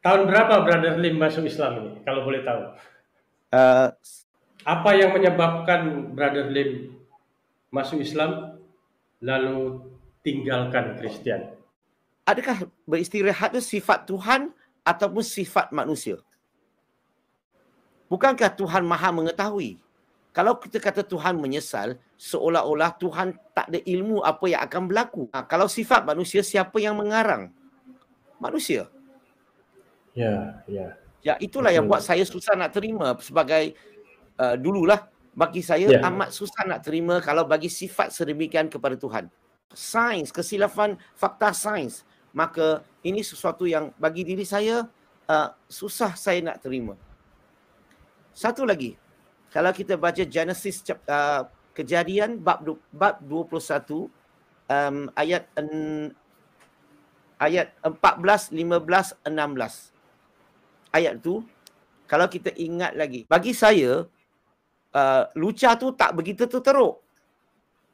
Tahun berapa Brother Lim masuk Islam ini? Kalau boleh tahu. Uh, apa yang menyebabkan Brother Lim masuk Islam lalu tinggalkan Kristen? Adakah beristirahat itu sifat Tuhan ataupun sifat manusia? Bukankah Tuhan maha mengetahui? Kalau kita kata Tuhan menyesal, seolah-olah Tuhan tak ada ilmu apa yang akan berlaku. Ha, kalau sifat manusia, siapa yang mengarang? Manusia. Ya, ya. Ya, itulah Betul. yang buat saya susah nak terima sebagai uh, dululah bagi saya ya. amat susah nak terima kalau bagi sifat sedemikian kepada Tuhan. Sains, kesilapan fakta sains. Maka ini sesuatu yang bagi diri saya uh, susah saya nak terima. Satu lagi, kalau kita baca Genesis uh, kejadian bab du- bab 21 um, ayat en- ayat 14 15 16 ayat tu kalau kita ingat lagi bagi saya uh, lucah tu tak begitu tu teruk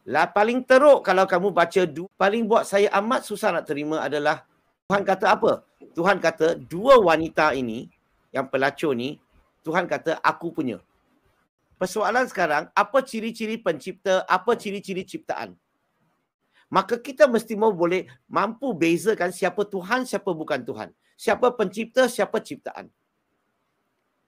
lah paling teruk kalau kamu baca du- paling buat saya amat susah nak terima adalah Tuhan kata apa Tuhan kata dua wanita ini yang pelacur ni Tuhan kata aku punya persoalan sekarang apa ciri-ciri pencipta apa ciri-ciri ciptaan maka kita mesti mau boleh mampu bezakan siapa Tuhan siapa bukan Tuhan siapa pencipta, siapa ciptaan.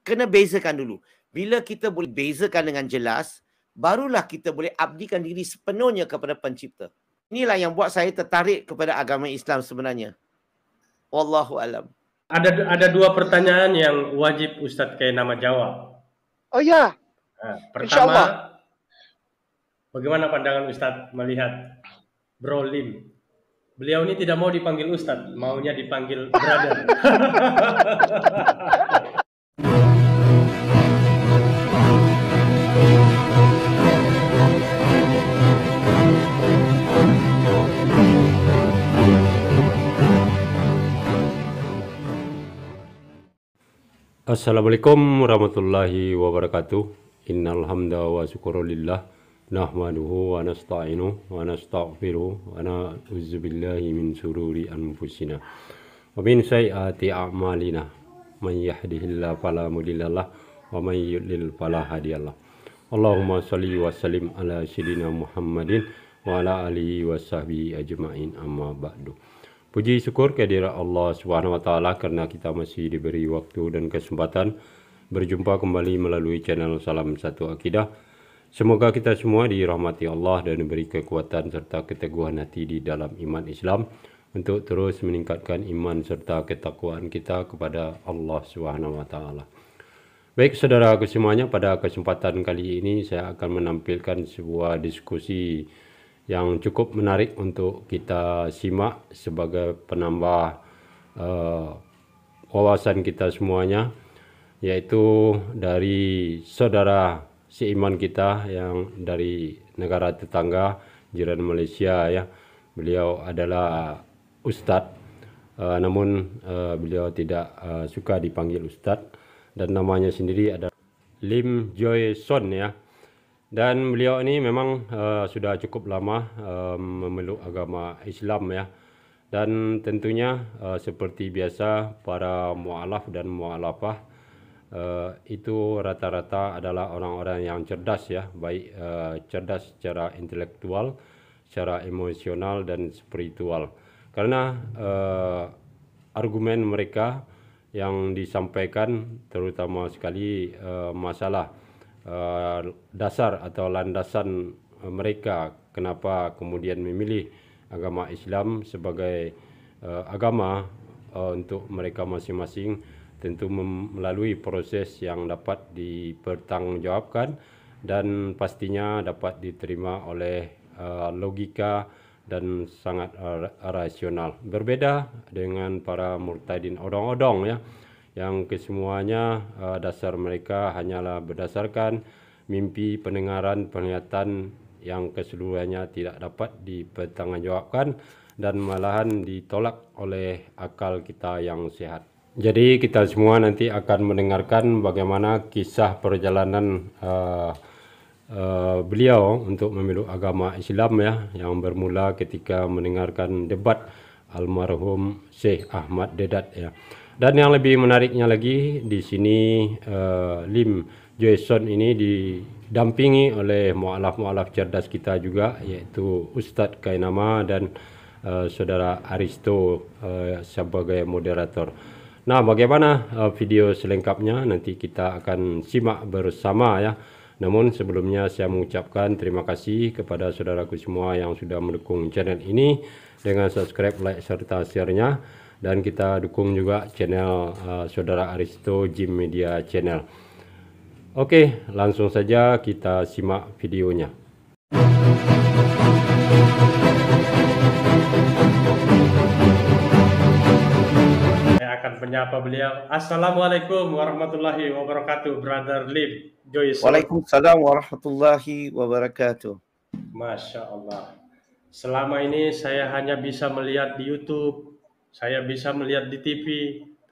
Kena bezakan dulu. Bila kita boleh bezakan dengan jelas, barulah kita boleh abdikan diri sepenuhnya kepada pencipta. Inilah yang buat saya tertarik kepada agama Islam sebenarnya. Wallahu alam. Ada ada dua pertanyaan yang wajib Ustaz nama jawab. Oh ya. Nah, ha, pertama, bagaimana pandangan Ustaz melihat Brolin Beliau ini tidak mau dipanggil Ustadz, maunya dipanggil brother. Assalamualaikum warahmatullahi wabarakatuh. innalhamdulillah, wa syukurulillah. نحمده ونستعينه ونستغفره ونعوذ بالله من شرور انفسنا ومن سيئات اعمالنا من يهده الله فلا مضل له ومن يضلل فلا هادي له اللهم صل وسلم على سيدنا محمد وعلى اله وصحبه اجمعين اما بعد Puji syukur kehadirat Allah Subhanahu wa taala karena kita masih diberi waktu dan kesempatan berjumpa kembali melalui channel Salam Satu Akidah Semoga kita semua dirahmati Allah dan diberi kekuatan serta keteguhan hati di dalam iman Islam untuk terus meningkatkan iman serta ketakwaan kita kepada Allah Subhanahu wa taala. Baik saudara aku semuanya, pada kesempatan kali ini saya akan menampilkan sebuah diskusi yang cukup menarik untuk kita simak sebagai penambah uh, wawasan kita semuanya yaitu dari saudara seiman kita yang dari negara tetangga jiran Malaysia ya. Beliau adalah uh, ustadz uh, namun uh, beliau tidak uh, suka dipanggil ustadz dan namanya sendiri adalah Lim Joy Son ya. Dan beliau ini memang uh, sudah cukup lama uh, memeluk agama Islam ya. Dan tentunya uh, seperti biasa para mualaf dan mualafah uh, itu rata-rata adalah orang-orang yang cerdas ya, baik uh, cerdas secara intelektual, secara emosional dan spiritual. Karena uh, argumen mereka yang disampaikan terutama sekali uh, masalah uh, dasar atau landasan mereka kenapa kemudian memilih agama Islam sebagai uh, agama uh, untuk mereka masing-masing tentu melalui proses yang dapat dipertanggungjawabkan dan pastinya dapat diterima oleh uh, logika dan sangat uh, rasional. Berbeda dengan para murtadin odong-odong ya yang kesemuanya uh, dasar mereka hanyalah berdasarkan mimpi, pendengaran, penglihatan yang keseluruhannya tidak dapat dipertanggungjawabkan dan malahan ditolak oleh akal kita yang sehat. Jadi kita semua nanti akan mendengarkan bagaimana kisah perjalanan uh, uh, beliau untuk memeluk agama Islam ya yang bermula ketika mendengarkan debat almarhum Syekh Ahmad Dedat ya. Dan yang lebih menariknya lagi di sini uh, Lim Jason ini didampingi oleh mualaf-mualaf cerdas kita juga yaitu Ustadz Kainama dan uh, saudara Aristo uh, sebagai moderator. Nah, bagaimana eh, video selengkapnya nanti kita akan simak bersama ya. Namun sebelumnya saya mengucapkan terima kasih kepada saudaraku semua yang sudah mendukung channel ini dengan subscribe, like serta share-nya dan kita dukung juga channel uh, saudara Aristo Gym Media Channel. Oke, langsung saja kita simak videonya. menyapa beliau. Assalamualaikum warahmatullahi wabarakatuh, Brother Lim Joyce. Waalaikumsalam warahmatullahi wabarakatuh. Masya Allah. Selama ini saya hanya bisa melihat di YouTube, saya bisa melihat di TV,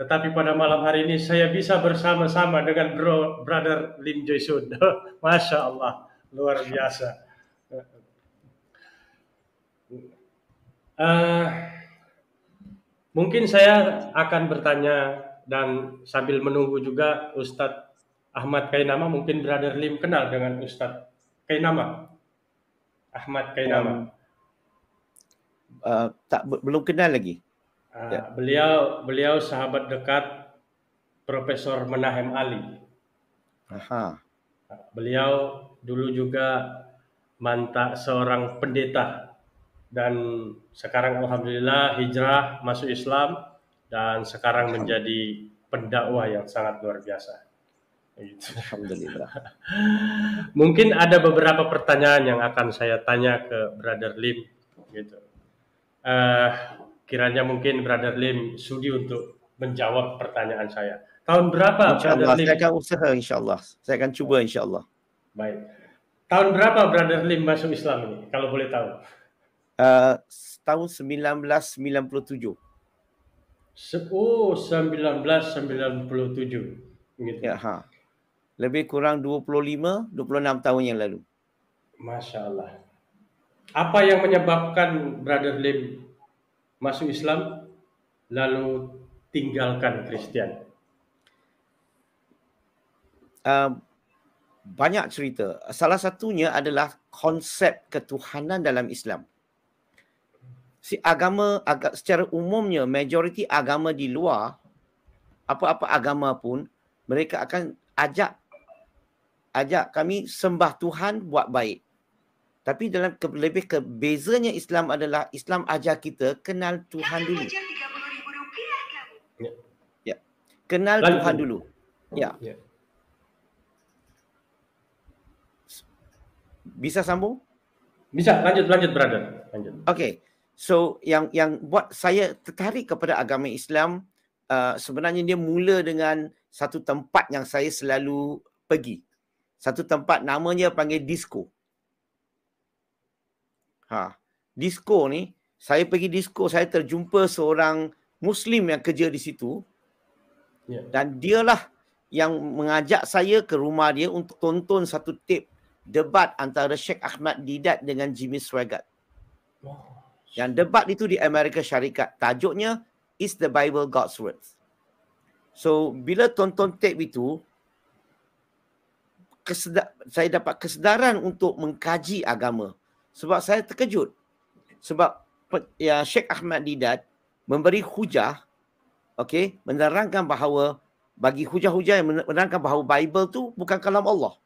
tetapi pada malam hari ini saya bisa bersama-sama dengan bro, Brother Lim Joysun. Masya Allah, luar biasa. Uh, Mungkin saya akan bertanya dan sambil menunggu juga Ustadz Ahmad Kainama mungkin Brother Lim kenal dengan Ustadz Kainama. Ahmad Kainama. Um, uh, tak belum kenal lagi. Uh, ya. Beliau beliau sahabat dekat Profesor Menahem Ali. Aha. Beliau dulu juga mantak seorang pendeta dan sekarang alhamdulillah hijrah masuk Islam dan sekarang menjadi pendakwah yang sangat luar biasa. Gitu. Alhamdulillah. Mungkin ada beberapa pertanyaan yang akan saya tanya ke Brother Lim, gitu. Uh, kiranya mungkin Brother Lim sudi untuk menjawab pertanyaan saya. Tahun berapa insya Brother Allah, Lim? Saya akan usaha insya Allah. Saya akan cuba insya Allah. Baik. Tahun berapa Brother Lim masuk Islam ini? Kalau boleh tahu. uh, tahun 1997. Oh, 1997. Gitu. Ya, ha. Lebih kurang 25, 26 tahun yang lalu. Masya Allah. Apa yang menyebabkan Brother Lim masuk Islam lalu tinggalkan Kristian? Uh, banyak cerita. Salah satunya adalah konsep ketuhanan dalam Islam si agama aga, secara umumnya majoriti agama di luar apa-apa agama pun mereka akan ajak ajak kami sembah Tuhan buat baik. Tapi dalam ke, lebih kebezanya Islam adalah Islam ajar kita kenal Tuhan dulu. Ya. Ya. Kenal Lalu. Tuhan dulu. Ya. ya. Bisa sambung? Bisa, lanjut lanjut brother. Lanjut. Okey. So yang yang buat saya tertarik kepada agama Islam uh, sebenarnya dia mula dengan satu tempat yang saya selalu pergi. Satu tempat namanya panggil disco. Ha, disco ni saya pergi disco saya terjumpa seorang muslim yang kerja di situ. Yeah. Dan dialah yang mengajak saya ke rumah dia untuk tonton satu tip debat antara Sheikh Ahmad Didat dengan Jimmy Swaggart. Wow. Yang debat itu di Amerika Syarikat. Tajuknya, Is the Bible God's Word? So, bila tonton tape itu, saya dapat kesedaran untuk mengkaji agama. Sebab saya terkejut. Sebab ya, Sheikh Ahmad Didat memberi hujah, okay, menerangkan bahawa bagi hujah-hujah yang menerangkan bahawa Bible tu bukan kalam Allah.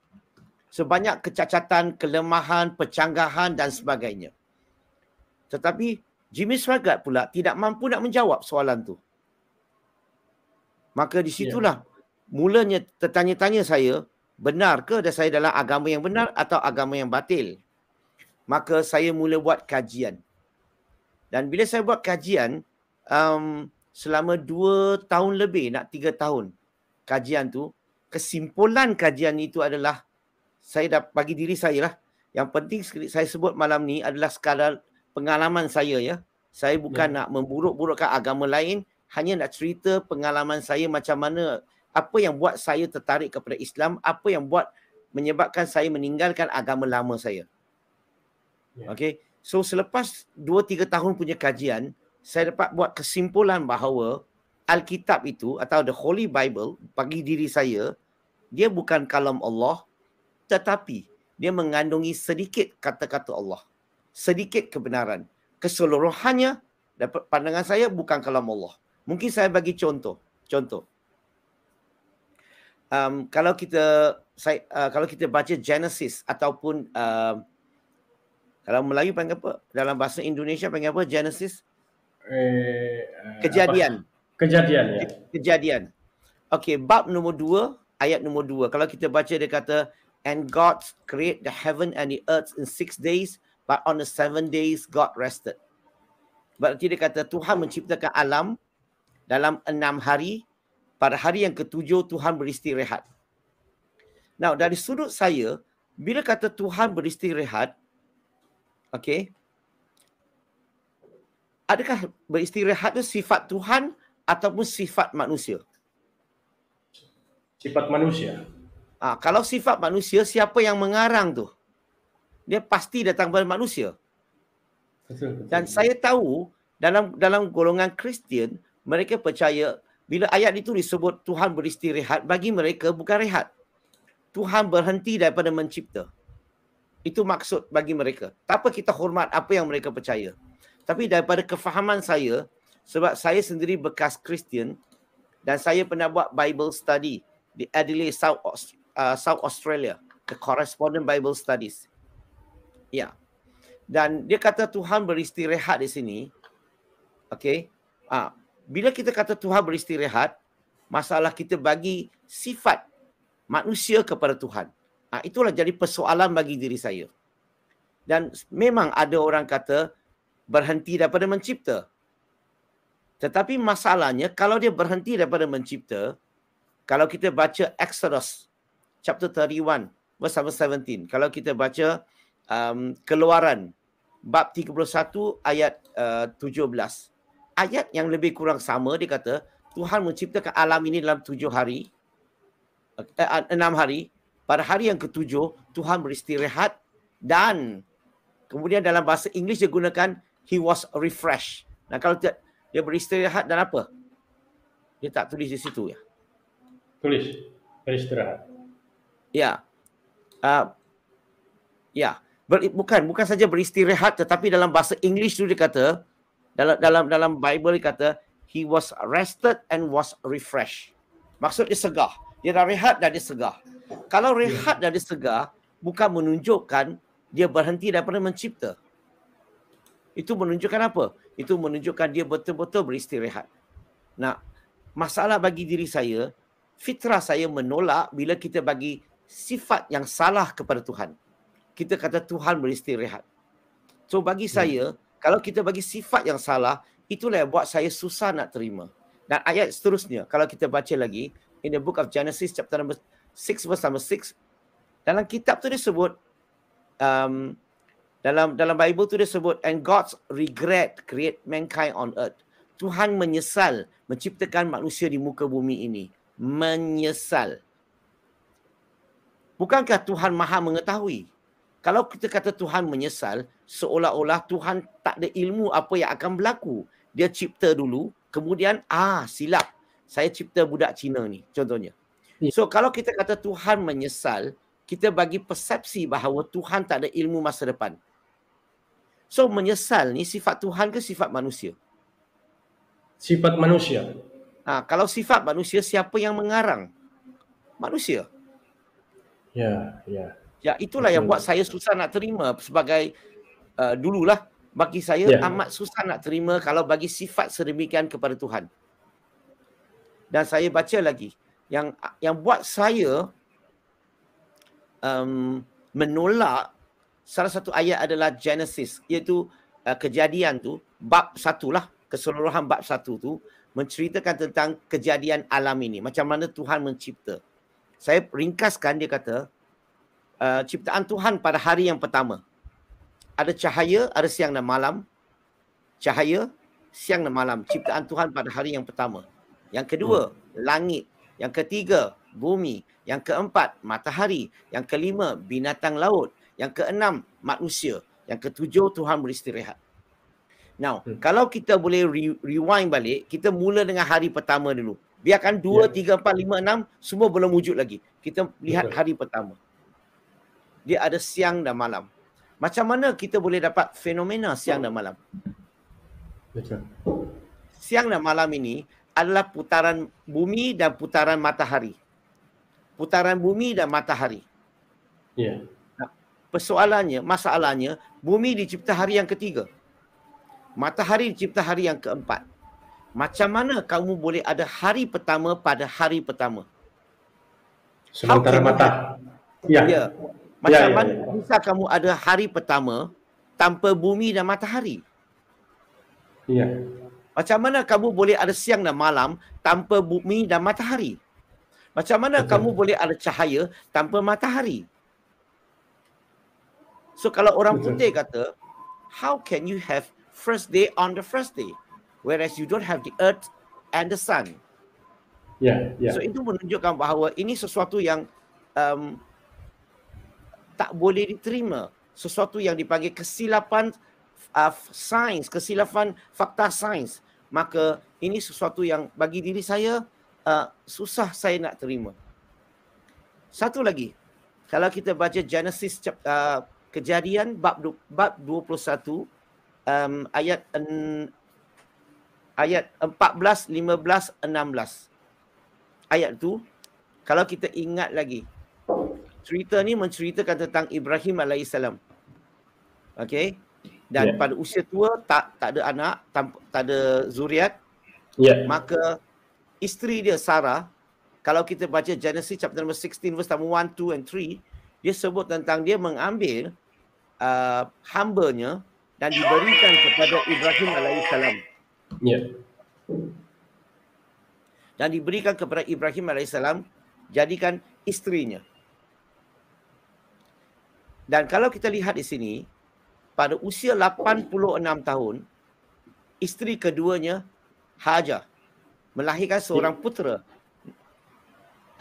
Sebanyak kecacatan, kelemahan, pecanggahan dan sebagainya. Tetapi Jimmy Swaggart pula tidak mampu nak menjawab soalan tu. Maka di situlah yeah. mulanya tertanya-tanya saya benar ke dan saya dalam agama yang benar atau agama yang batil. Maka saya mula buat kajian. Dan bila saya buat kajian um, selama dua tahun lebih nak tiga tahun kajian tu kesimpulan kajian itu adalah saya dah bagi diri saya lah yang penting saya sebut malam ni adalah skala pengalaman saya ya. Saya bukan ya. nak memburuk-burukkan agama lain, hanya nak cerita pengalaman saya macam mana apa yang buat saya tertarik kepada Islam, apa yang buat menyebabkan saya meninggalkan agama lama saya. Ya. Okay. So selepas 2-3 tahun punya kajian, saya dapat buat kesimpulan bahawa Alkitab itu atau The Holy Bible bagi diri saya, dia bukan kalam Allah tetapi dia mengandungi sedikit kata-kata Allah sedikit kebenaran. Keseluruhannya dapat pandangan saya bukan kalam Allah. Mungkin saya bagi contoh. Contoh. Um, kalau kita saya, uh, kalau kita baca Genesis ataupun uh, um, dalam Melayu panggil apa? Dalam bahasa Indonesia panggil apa? Genesis? Eh, uh, kejadian. Apa? Kejadian, ya. Ke, kejadian. Okey, bab nombor dua, ayat nombor dua. Kalau kita baca dia kata, And God create the heaven and the earth in six days, But on the seven days, God rested. Berarti dia kata Tuhan menciptakan alam dalam enam hari. Pada hari yang ketujuh, Tuhan beristirahat. Now, dari sudut saya, bila kata Tuhan beristirahat, okay, adakah beristirahat itu sifat Tuhan ataupun sifat manusia? Sifat manusia. Ah, kalau sifat manusia, siapa yang mengarang tu? dia pasti datang kepada manusia. Dan saya tahu dalam dalam golongan Kristian, mereka percaya bila ayat itu disebut Tuhan beristirahat, bagi mereka bukan rehat. Tuhan berhenti daripada mencipta. Itu maksud bagi mereka. Tak apa kita hormat apa yang mereka percaya. Tapi daripada kefahaman saya, sebab saya sendiri bekas Kristian dan saya pernah buat Bible study di Adelaide, South, uh, South Australia. The Correspondent Bible Studies. Ya. Dan dia kata Tuhan beristirahat di sini. Okey. Ah, bila kita kata Tuhan beristirahat, masalah kita bagi sifat manusia kepada Tuhan. Ah, itulah jadi persoalan bagi diri saya. Dan memang ada orang kata berhenti daripada mencipta. Tetapi masalahnya kalau dia berhenti daripada mencipta, kalau kita baca Exodus chapter 31 verse 17, kalau kita baca um, keluaran bab 31 ayat uh, 17. Ayat yang lebih kurang sama dia kata Tuhan menciptakan alam ini dalam tujuh hari. Eh, enam hari. Pada hari yang ketujuh Tuhan beristirahat dan kemudian dalam bahasa Inggeris dia gunakan he was refreshed. Nah kalau dia, dia beristirahat dan apa? Dia tak tulis di situ ya. Tulis beristirahat. Ya. Uh, ya. Yeah ber, bukan bukan saja beristirahat tetapi dalam bahasa English tu dia kata dalam dalam dalam Bible dia kata he was rested and was refreshed. Maksud dia segar. Dia dah rehat dan dia segar. Kalau rehat dan dia segar bukan menunjukkan dia berhenti daripada mencipta. Itu menunjukkan apa? Itu menunjukkan dia betul-betul beristirahat. Nah, masalah bagi diri saya, fitrah saya menolak bila kita bagi sifat yang salah kepada Tuhan kita kata Tuhan beristirahat. So bagi hmm. saya, kalau kita bagi sifat yang salah, itulah yang buat saya susah nak terima. Dan ayat seterusnya, kalau kita baca lagi, in the book of Genesis, chapter number 6, verse number 6, dalam kitab tu dia sebut, um, dalam dalam Bible tu dia sebut, and God's regret create mankind on earth. Tuhan menyesal menciptakan manusia di muka bumi ini. Menyesal. Bukankah Tuhan maha mengetahui? kalau kita kata Tuhan menyesal, seolah-olah Tuhan tak ada ilmu apa yang akan berlaku. Dia cipta dulu, kemudian ah silap. Saya cipta budak Cina ni contohnya. Ya. So kalau kita kata Tuhan menyesal, kita bagi persepsi bahawa Tuhan tak ada ilmu masa depan. So menyesal ni sifat Tuhan ke sifat manusia? Sifat manusia. ha, kalau sifat manusia siapa yang mengarang? Manusia. Ya, yeah, ya. Yeah. Ya itulah Betul. yang buat saya susah nak terima sebagai uh, dululah bagi saya ya. amat susah nak terima kalau bagi sifat sedemikian kepada Tuhan. Dan saya baca lagi yang yang buat saya um, menolak salah satu ayat adalah Genesis iaitu uh, kejadian tu bab satu lah keseluruhan bab satu tu menceritakan tentang kejadian alam ini macam mana Tuhan mencipta. Saya ringkaskan dia kata uh, ciptaan Tuhan pada hari yang pertama. Ada cahaya, ada siang dan malam. Cahaya, siang dan malam. Ciptaan Tuhan pada hari yang pertama. Yang kedua, hmm. langit. Yang ketiga, bumi. Yang keempat, matahari. Yang kelima, binatang laut. Yang keenam, manusia. Yang ketujuh, Tuhan beristirahat. Now, hmm. kalau kita boleh re- rewind balik, kita mula dengan hari pertama dulu. Biarkan dua, yeah. tiga, empat, lima, enam, semua belum wujud lagi. Kita lihat hari pertama dia ada siang dan malam. Macam mana kita boleh dapat fenomena siang dan malam? Betul. Siang dan malam ini adalah putaran bumi dan putaran matahari. Putaran bumi dan matahari. Ya. Yeah. Persoalannya, masalahnya, bumi dicipta hari yang ketiga. Matahari dicipta hari yang keempat. Macam mana kamu boleh ada hari pertama pada hari pertama? Sementara mata. Ya. Yeah. Yeah. Macam ya, ya, mana ya. bisa kamu ada hari pertama tanpa bumi dan matahari? Ya. Macam mana kamu boleh ada siang dan malam tanpa bumi dan matahari? Macam mana Betul. kamu boleh ada cahaya tanpa matahari? So kalau orang Betul. putih kata, how can you have first day on the first day whereas you don't have the earth and the sun? yeah, Yeah. So itu menunjukkan bahawa ini sesuatu yang um, tak boleh diterima sesuatu yang dipanggil kesilapan uh, sains, kesilapan fakta sains. Maka ini sesuatu yang bagi diri saya uh, susah saya nak terima. Satu lagi, kalau kita baca Genesis uh, kejadian bab du- bab 21 um, ayat en- ayat 14 15 16 ayat tu kalau kita ingat lagi cerita ni menceritakan tentang Ibrahim alaihissalam. okay? Dan yeah. pada usia tua tak tak ada anak, tak, tak ada zuriat. Yeah. Maka isteri dia Sarah kalau kita baca Genesis chapter number 16 verse number 1, 2 and 3, dia sebut tentang dia mengambil uh, hambanya dan diberikan kepada Ibrahim alaihissalam. Yeah. Dan diberikan kepada Ibrahim alaihissalam jadikan isterinya. Dan kalau kita lihat di sini, pada usia 86 tahun, isteri keduanya, Hajar, melahirkan seorang ya. putera.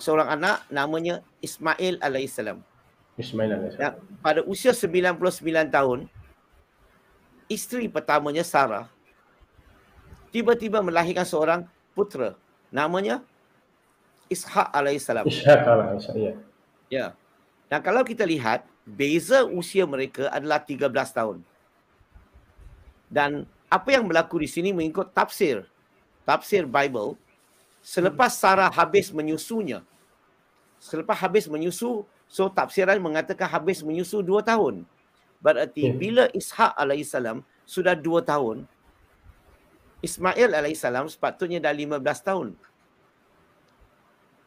Seorang anak namanya Ismail alaihissalam. Ismail alaihissalam. Pada usia 99 tahun, isteri pertamanya Sarah tiba-tiba melahirkan seorang putera namanya Ishaq alaihissalam. Ishaq alaihissalam. Ya. Ya. Dan kalau kita lihat beza usia mereka adalah 13 tahun. Dan apa yang berlaku di sini mengikut tafsir. Tafsir Bible. Selepas Sarah habis menyusunya. Selepas habis menyusu, so tafsiran mengatakan habis menyusu 2 tahun. Berarti hmm. bila Ishak AS sudah 2 tahun, Ismail AS sepatutnya dah 15 tahun.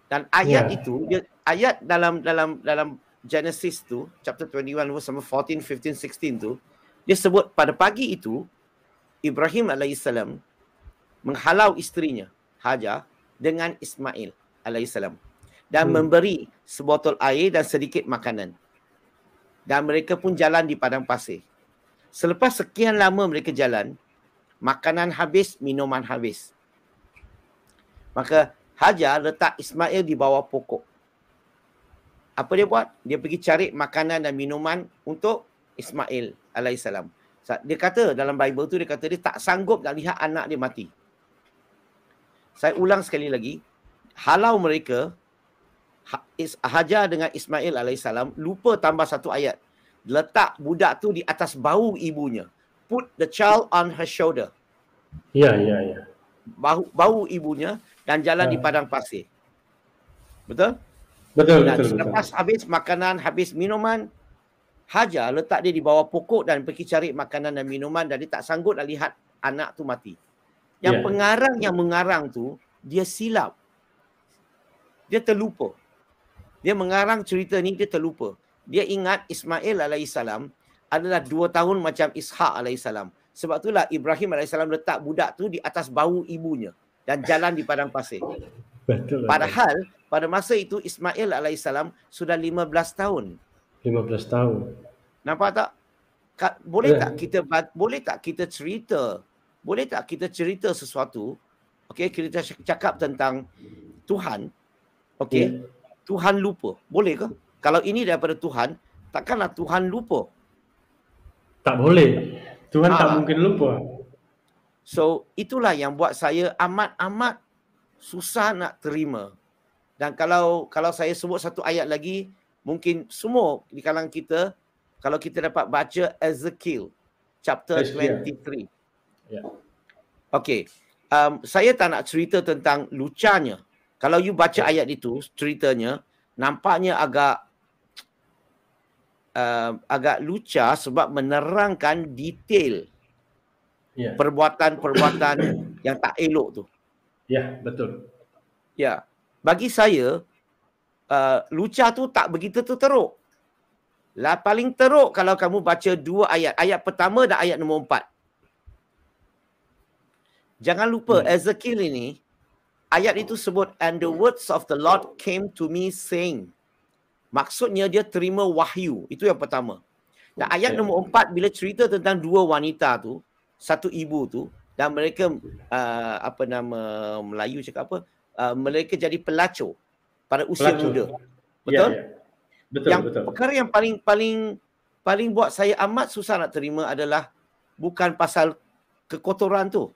Dan ayat yeah. itu, dia, ayat dalam dalam dalam Genesis tu, chapter 21, verse 14, 15, 16 tu, dia sebut pada pagi itu, Ibrahim AS menghalau isterinya, Hajar, dengan Ismail AS. Dan hmm. memberi sebotol air dan sedikit makanan. Dan mereka pun jalan di padang pasir. Selepas sekian lama mereka jalan, makanan habis, minuman habis. Maka Hajar letak Ismail di bawah pokok apa dia buat? Dia pergi cari makanan dan minuman untuk Ismail alaihissalam. Dia kata dalam Bible tu dia kata dia tak sanggup nak lihat anak dia mati. Saya ulang sekali lagi. Halau mereka ha- Hajar dengan Ismail alaihissalam lupa tambah satu ayat. Letak budak tu di atas bau ibunya. Put the child on her shoulder. Ya, ya, ya. Bahu, bau ibunya dan jalan ya. di padang pasir. Betul? Betul, dan betul, selepas betul. habis makanan, habis minuman, Hajar letak dia di bawah pokok dan pergi cari makanan dan minuman dan dia tak sanggup nak lihat anak tu mati. Yang yeah. pengarang yang mengarang tu, dia silap. Dia terlupa. Dia mengarang cerita ni, dia terlupa. Dia ingat Ismail alaihissalam adalah dua tahun macam Ishak alaihissalam. Sebab itulah Ibrahim alaihissalam letak budak tu di atas bau ibunya dan jalan di padang pasir. Betul. Padahal pada masa itu Ismail alaihissalam sudah 15 tahun. 15 tahun. Nampak tak? boleh ya. tak kita boleh tak kita cerita? Boleh tak kita cerita sesuatu? Okey, kita cakap tentang Tuhan. Okey. Ya. Tuhan lupa. Boleh ke? Kalau ini daripada Tuhan, takkanlah Tuhan lupa. Tak boleh. Tuhan ha. tak ah. mungkin lupa. So, itulah yang buat saya amat-amat susah nak terima. Dan kalau kalau saya sebut satu ayat lagi, mungkin semua di kalangan kita kalau kita dapat baca Ezekiel chapter 23. Ya. Yeah. Okey. Um saya tak nak cerita tentang lucanya. Kalau you baca yeah. ayat itu ceritanya nampaknya agak um, agak lucah sebab menerangkan detail yeah. perbuatan-perbuatan yang tak elok tu. Yeah. Ya, betul. Ya. Bagi saya uh, lucah tu tak begitu tu teruk. Lah paling teruk kalau kamu baca dua ayat, ayat pertama dan ayat nombor empat. Jangan lupa hmm. Ezekiel ini ayat itu sebut and the words of the Lord came to me saying. Maksudnya dia terima wahyu. Itu yang pertama. Dan ayat okay. nombor empat bila cerita tentang dua wanita tu, satu ibu tu, dan mereka uh, apa nama Melayu cakap apa uh, mereka jadi pelacur pada usia pelacur. muda ya, betul ya, ya. betul yang betul perkara yang paling paling paling buat saya amat susah nak terima adalah bukan pasal kekotoran tu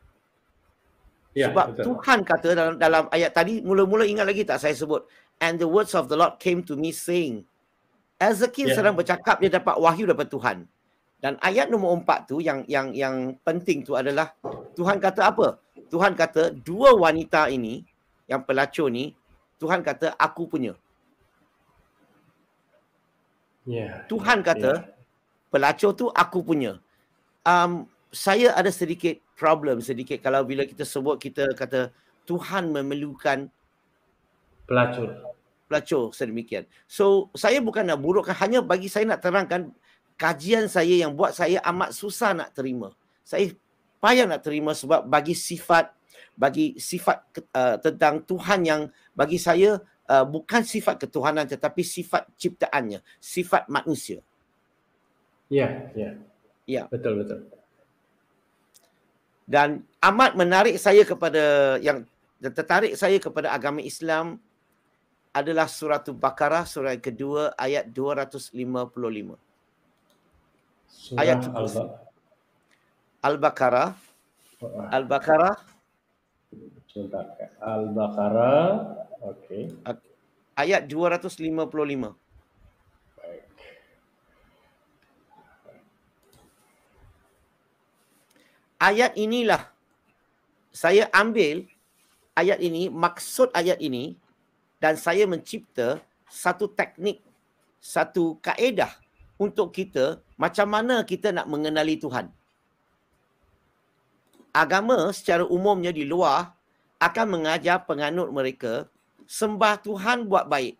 ya, sebab betul. Tuhan kata dalam dalam ayat tadi mula-mula ingat lagi tak saya sebut and the words of the lord came to me saying Ezekiel ya. sedang bercakap dia dapat wahyu daripada Tuhan dan ayat nombor empat tu yang yang yang penting tu adalah Tuhan kata apa? Tuhan kata dua wanita ini yang pelacur ni Tuhan kata aku punya. Yeah. Tuhan kata yeah. pelacur tu aku punya. Um, saya ada sedikit problem sedikit kalau bila kita sebut kita kata Tuhan memerlukan pelacur. Pelacur sedemikian. So saya bukan nak burukkan hanya bagi saya nak terangkan kajian saya yang buat saya amat susah nak terima. Saya payah nak terima sebab bagi sifat bagi sifat uh, tentang Tuhan yang bagi saya uh, bukan sifat ketuhanan tetapi sifat ciptaannya, sifat manusia. Ya, yeah, ya. Yeah. Ya. Yeah. Betul, betul. Dan amat menarik saya kepada yang tertarik saya kepada agama Islam adalah surah Al-Baqarah surah kedua ayat 255. Surah ayat Al-Ba- Al-Baqarah. Al-Baqarah. Al-Baqarah. Okey. Ayat 255. Ayat inilah saya ambil ayat ini maksud ayat ini dan saya mencipta satu teknik satu kaedah untuk kita macam mana kita nak mengenali Tuhan. Agama secara umumnya di luar akan mengajar penganut mereka sembah Tuhan buat baik.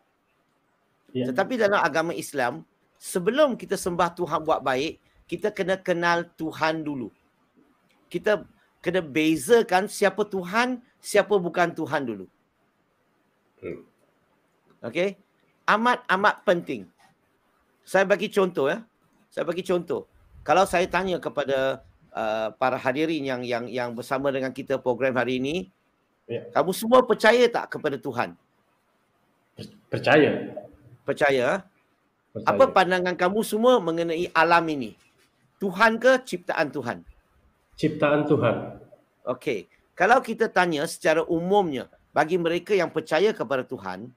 Ya. Tetapi dalam agama Islam, sebelum kita sembah Tuhan buat baik, kita kena kenal Tuhan dulu. Kita kena bezakan siapa Tuhan, siapa bukan Tuhan dulu. Hmm. Okay? Amat-amat penting saya bagi contoh ya. Saya bagi contoh. Kalau saya tanya kepada uh, para hadirin yang yang yang bersama dengan kita program hari ini, ya. kamu semua percaya tak kepada Tuhan? Percaya. Percaya. Ha? Percaya. Apa pandangan kamu semua mengenai alam ini? Tuhan ke ciptaan Tuhan? Ciptaan Tuhan. Okey. Kalau kita tanya secara umumnya bagi mereka yang percaya kepada Tuhan,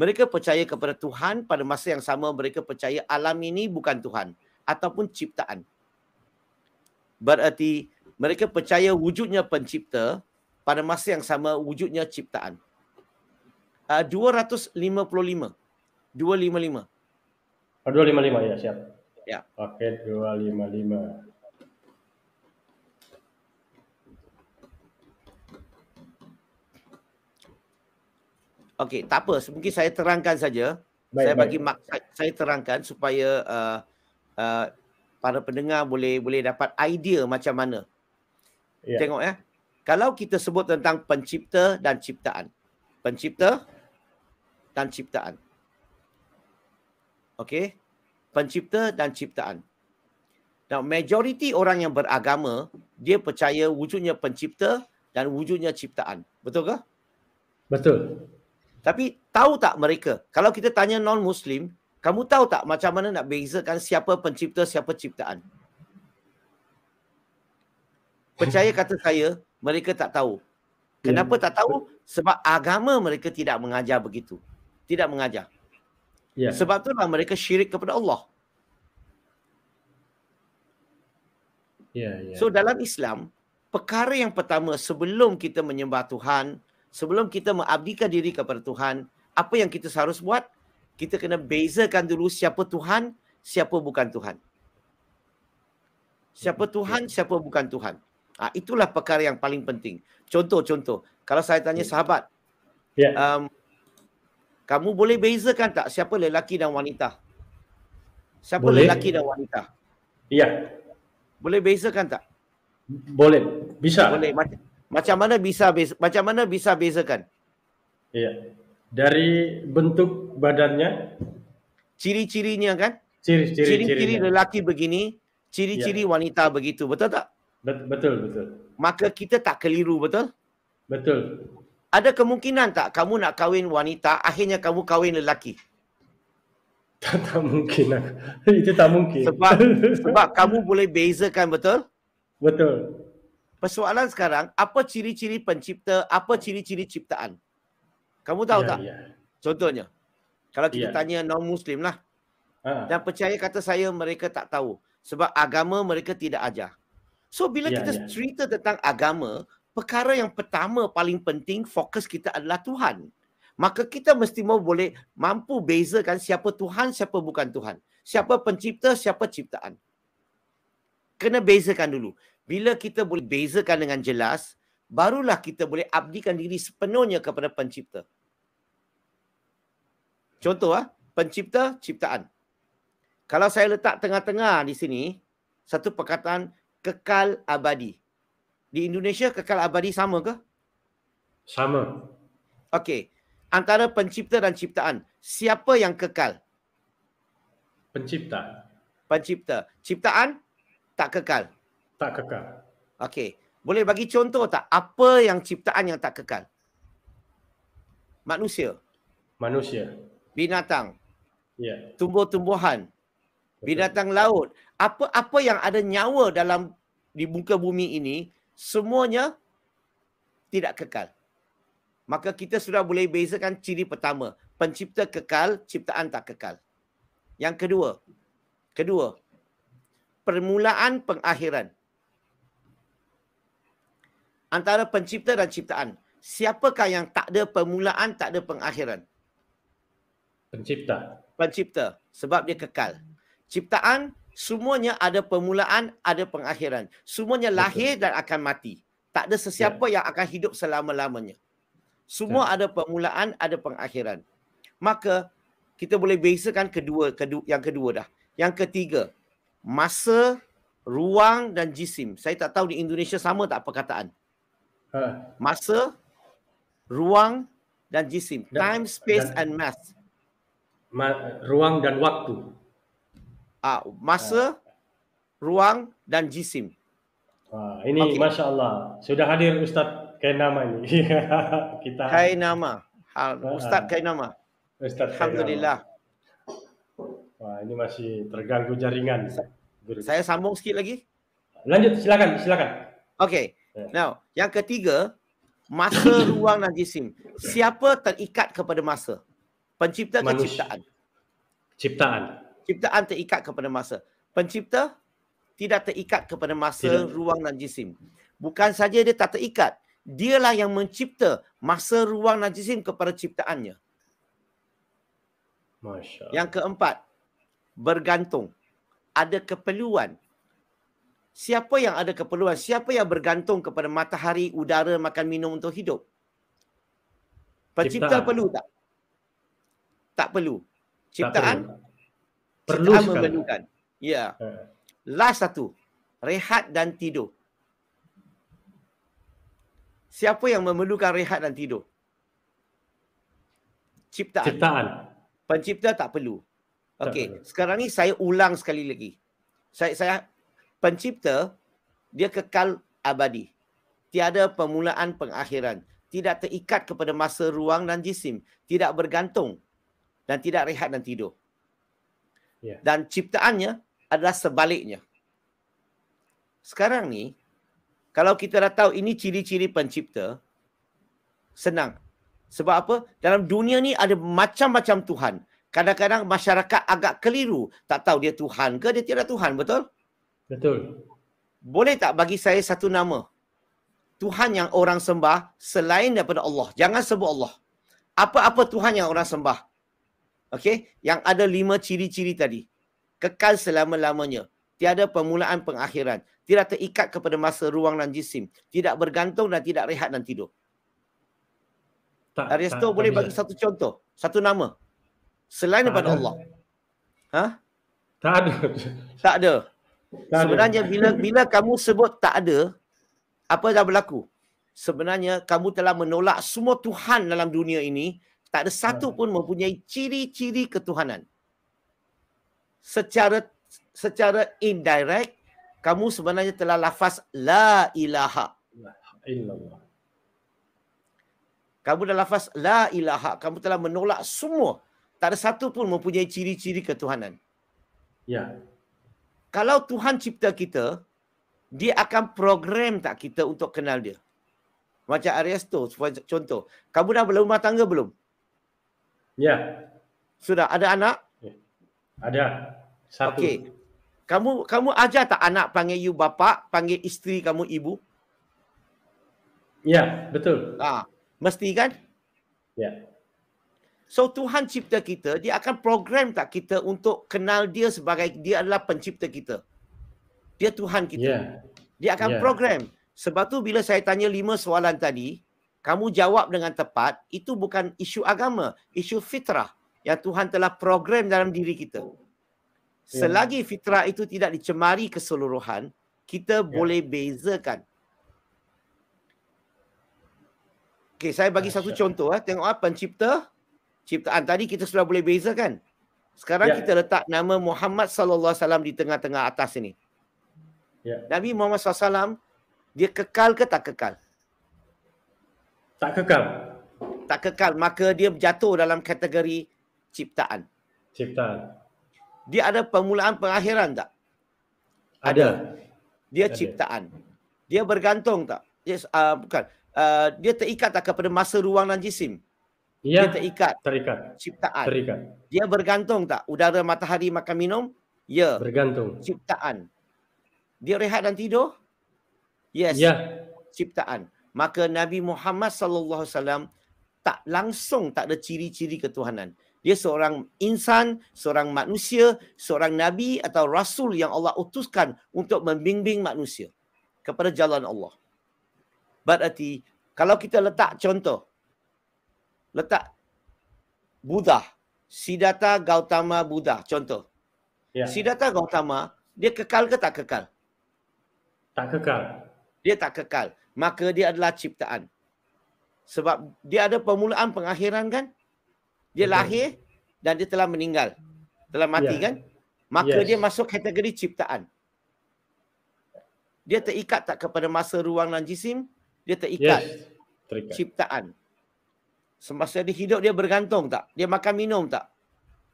mereka percaya kepada Tuhan pada masa yang sama mereka percaya alam ini bukan Tuhan ataupun ciptaan. Berarti mereka percaya wujudnya pencipta pada masa yang sama wujudnya ciptaan. Uh, 255. 255. 255 ya siap. Ya. Paket 255. Okey, tak apa. Mungkin saya terangkan saja. Baik, saya bagi baik. mak saya terangkan supaya uh, uh, para pendengar boleh boleh dapat idea macam mana. Ya. Tengok ya. Kalau kita sebut tentang pencipta dan ciptaan. Pencipta dan ciptaan. Okey. Pencipta dan ciptaan. Dan majority orang yang beragama, dia percaya wujudnya pencipta dan wujudnya ciptaan. Betul ke? Betul. Tapi tahu tak mereka? Kalau kita tanya non-Muslim, kamu tahu tak macam mana nak bezakan siapa pencipta, siapa ciptaan? Percaya kata saya, mereka tak tahu. Kenapa yeah. tak tahu? Sebab agama mereka tidak mengajar begitu. Tidak mengajar. Yeah. Sebab lah mereka syirik kepada Allah. Yeah, yeah. So dalam Islam, perkara yang pertama sebelum kita menyembah Tuhan, sebelum kita mengabdikan diri kepada Tuhan, apa yang kita harus buat? Kita kena bezakan dulu siapa Tuhan, siapa bukan Tuhan. Siapa Tuhan, siapa bukan Tuhan. Ah itulah perkara yang paling penting. Contoh-contoh, kalau saya tanya ya. sahabat, ya. Um, kamu boleh bezakan tak siapa lelaki dan wanita? Siapa boleh. lelaki dan wanita? Ya. Boleh bezakan tak? Boleh. Bisa. Boleh macam macam mana bisa beza, macam mana bisa bezakan? Ya. Dari bentuk badannya, ciri-cirinya kan? Ciri-ciri ciri-ciri lelaki begini, ciri-ciri ya. wanita begitu, betul tak? Betul, betul. Maka kita tak keliru, betul? Betul. Ada kemungkinan tak kamu nak kahwin wanita, akhirnya kamu kahwin lelaki? Tak, tak mungkin. Itu tak mungkin. Sebab sebab kamu boleh bezakan, betul? Betul persoalan sekarang apa ciri-ciri pencipta apa ciri-ciri ciptaan kamu tahu yeah, tak yeah. contohnya kalau kita yeah. tanya non muslim lah uh. dan percaya kata saya mereka tak tahu sebab agama mereka tidak ajar so bila yeah, kita yeah. cerita tentang agama perkara yang pertama paling penting fokus kita adalah Tuhan maka kita mesti mau boleh mampu bezakan siapa Tuhan siapa bukan Tuhan siapa pencipta siapa ciptaan kena bezakan dulu bila kita boleh bezakan dengan jelas, barulah kita boleh abdikan diri sepenuhnya kepada pencipta. Contoh ah, pencipta ciptaan. Kalau saya letak tengah-tengah di sini, satu perkataan kekal abadi. Di Indonesia kekal abadi sama ke? Sama. Okey. Antara pencipta dan ciptaan, siapa yang kekal? Pencipta. Pencipta. Ciptaan tak kekal. Tak kekal. Okey. Boleh bagi contoh tak? Apa yang ciptaan yang tak kekal? Manusia. Manusia. Binatang. Ya. Yeah. Tumbuh-tumbuhan. Binatang Betul. laut. Apa-apa yang ada nyawa dalam di muka bumi ini, semuanya tidak kekal. Maka kita sudah boleh bezakan ciri pertama. Pencipta kekal, ciptaan tak kekal. Yang kedua. Kedua. Permulaan pengakhiran antara pencipta dan ciptaan. Siapakah yang tak ada permulaan, tak ada pengakhiran? Pencipta. Pencipta. Sebab dia kekal. Ciptaan, semuanya ada permulaan, ada pengakhiran. Semuanya Betul. lahir dan akan mati. Tak ada sesiapa ya. yang akan hidup selama-lamanya. Semua ya. ada permulaan, ada pengakhiran. Maka, kita boleh bezakan kedua, kedua yang kedua dah. Yang ketiga, masa, ruang dan jisim. Saya tak tahu di Indonesia sama tak perkataan. Ha. masa, ruang dan jisim. time, space dan, and mass. Ma- ruang dan waktu. Ah, masa, ha. ruang dan jisim. Ah, ini okay. masya Allah sudah hadir Ustaz Kainama ini. Kita Kainama, Ustaz Kainama. Ustaz Alhamdulillah. Wah, ini masih terganggu jaringan. Saya sambung sikit lagi. Lanjut silakan, silakan. Okey. Now, yang ketiga, masa, ruang dan jisim. Siapa terikat kepada masa? Pencipta ke ciptaan? Ciptaan. Ciptaan terikat kepada masa. Pencipta tidak terikat kepada masa, tidak. ruang dan jisim. Bukan saja dia tak terikat, dialah yang mencipta masa, ruang dan jisim kepada ciptaannya. Masya. Yang keempat, bergantung. Ada keperluan siapa yang ada keperluan, siapa yang bergantung kepada matahari, udara, makan minum untuk hidup? Pencipta perlu tak? Tak perlu. Ciptaan? Tak perlu. Ciptaan memerlukan. Ya. Yeah. Last satu. Rehat dan tidur. Siapa yang memerlukan rehat dan tidur? Ciptaan. Ciptaan. Pencipta tak perlu. Okey, sekarang ni saya ulang sekali lagi. Saya saya pencipta dia kekal abadi. Tiada permulaan pengakhiran. Tidak terikat kepada masa, ruang dan jisim. Tidak bergantung. Dan tidak rehat dan tidur. Yeah. Dan ciptaannya adalah sebaliknya. Sekarang ni, kalau kita dah tahu ini ciri-ciri pencipta, senang. Sebab apa? Dalam dunia ni ada macam-macam Tuhan. Kadang-kadang masyarakat agak keliru. Tak tahu dia Tuhan ke dia tiada Tuhan, betul? Betul. Boleh tak bagi saya satu nama? Tuhan yang orang sembah selain daripada Allah. Jangan sebut Allah. Apa-apa Tuhan yang orang sembah. Okey? Yang ada lima ciri-ciri tadi. Kekal selama-lamanya. Tiada permulaan pengakhiran. Tidak terikat kepada masa, ruang dan jisim. Tidak bergantung dan tidak rehat dan tidur. Tak, Aristo boleh tak bagi bisa. satu contoh? Satu nama? Selain tak daripada ada. Allah. Ha? Tak ada. Tak ada. Tak Sebenarnya ada. bila bila kamu sebut tak ada, apa dah berlaku? Sebenarnya kamu telah menolak semua Tuhan dalam dunia ini. Tak ada satu pun mempunyai ciri-ciri ketuhanan. Secara secara indirect, kamu sebenarnya telah lafaz La ilaha. Kamu dah lafaz La ilaha. Kamu telah menolak semua. Tak ada satu pun mempunyai ciri-ciri ketuhanan. Ya. Yeah kalau Tuhan cipta kita, dia akan program tak kita untuk kenal dia. Macam Ariesto, contoh. Kamu dah rumah tangga belum? Ya. Sudah, ada anak? Ya. Ada. Satu. Okey. Kamu kamu ajar tak anak panggil you bapa, panggil isteri kamu ibu? Ya, betul. Ah, mesti kan? Ya. So Tuhan cipta kita, dia akan program tak kita untuk kenal dia sebagai dia adalah pencipta kita. Dia Tuhan kita. Yeah. Dia akan yeah. program. Sebab tu bila saya tanya lima soalan tadi, kamu jawab dengan tepat, itu bukan isu agama, isu fitrah yang Tuhan telah program dalam diri kita. Selagi yeah. fitrah itu tidak dicemari keseluruhan, kita yeah. boleh bezakan. Okay, saya bagi Asyad. satu contoh. Eh. Tengok apa, ah, Pencipta ciptaan ah, tadi kita sudah boleh beza kan? Sekarang ya. kita letak nama Muhammad sallallahu alaihi wasallam di tengah-tengah atas ini. Ya. Nabi Muhammad sallallahu alaihi wasallam dia kekal ke tak kekal? Tak kekal. Tak kekal, maka dia jatuh dalam kategori ciptaan. Ciptaan. Dia ada permulaan pengakhiran tak? Ada. ada. Dia ada. ciptaan. Dia bergantung tak? Yes, uh, bukan. Uh, dia terikat tak kepada masa, ruang dan jisim? Ya, dia terikat. Terikat. Ciptaan. Terikat. Dia bergantung tak? Udara, matahari, makan, minum? Ya. Bergantung. Ciptaan. Dia rehat dan tidur? Yes. Ya. Ciptaan. Maka Nabi Muhammad sallallahu alaihi wasallam tak langsung tak ada ciri-ciri ketuhanan. Dia seorang insan, seorang manusia, seorang nabi atau rasul yang Allah utuskan untuk membimbing manusia kepada jalan Allah. Berarti kalau kita letak contoh letak Buddha. Siddhartha Gautama Buddha, contoh. Ya. Siddhartha Gautama, dia kekal ke tak kekal? Tak kekal. Dia tak kekal. Maka dia adalah ciptaan. Sebab dia ada permulaan pengakhiran kan? Dia lahir dan dia telah meninggal. Telah mati ya. kan? Maka yes. dia masuk kategori ciptaan. Dia terikat tak kepada masa, ruang dan jisim? Dia terikat. Yes. terikat. Ciptaan semasa dia hidup dia bergantung tak? Dia makan minum tak?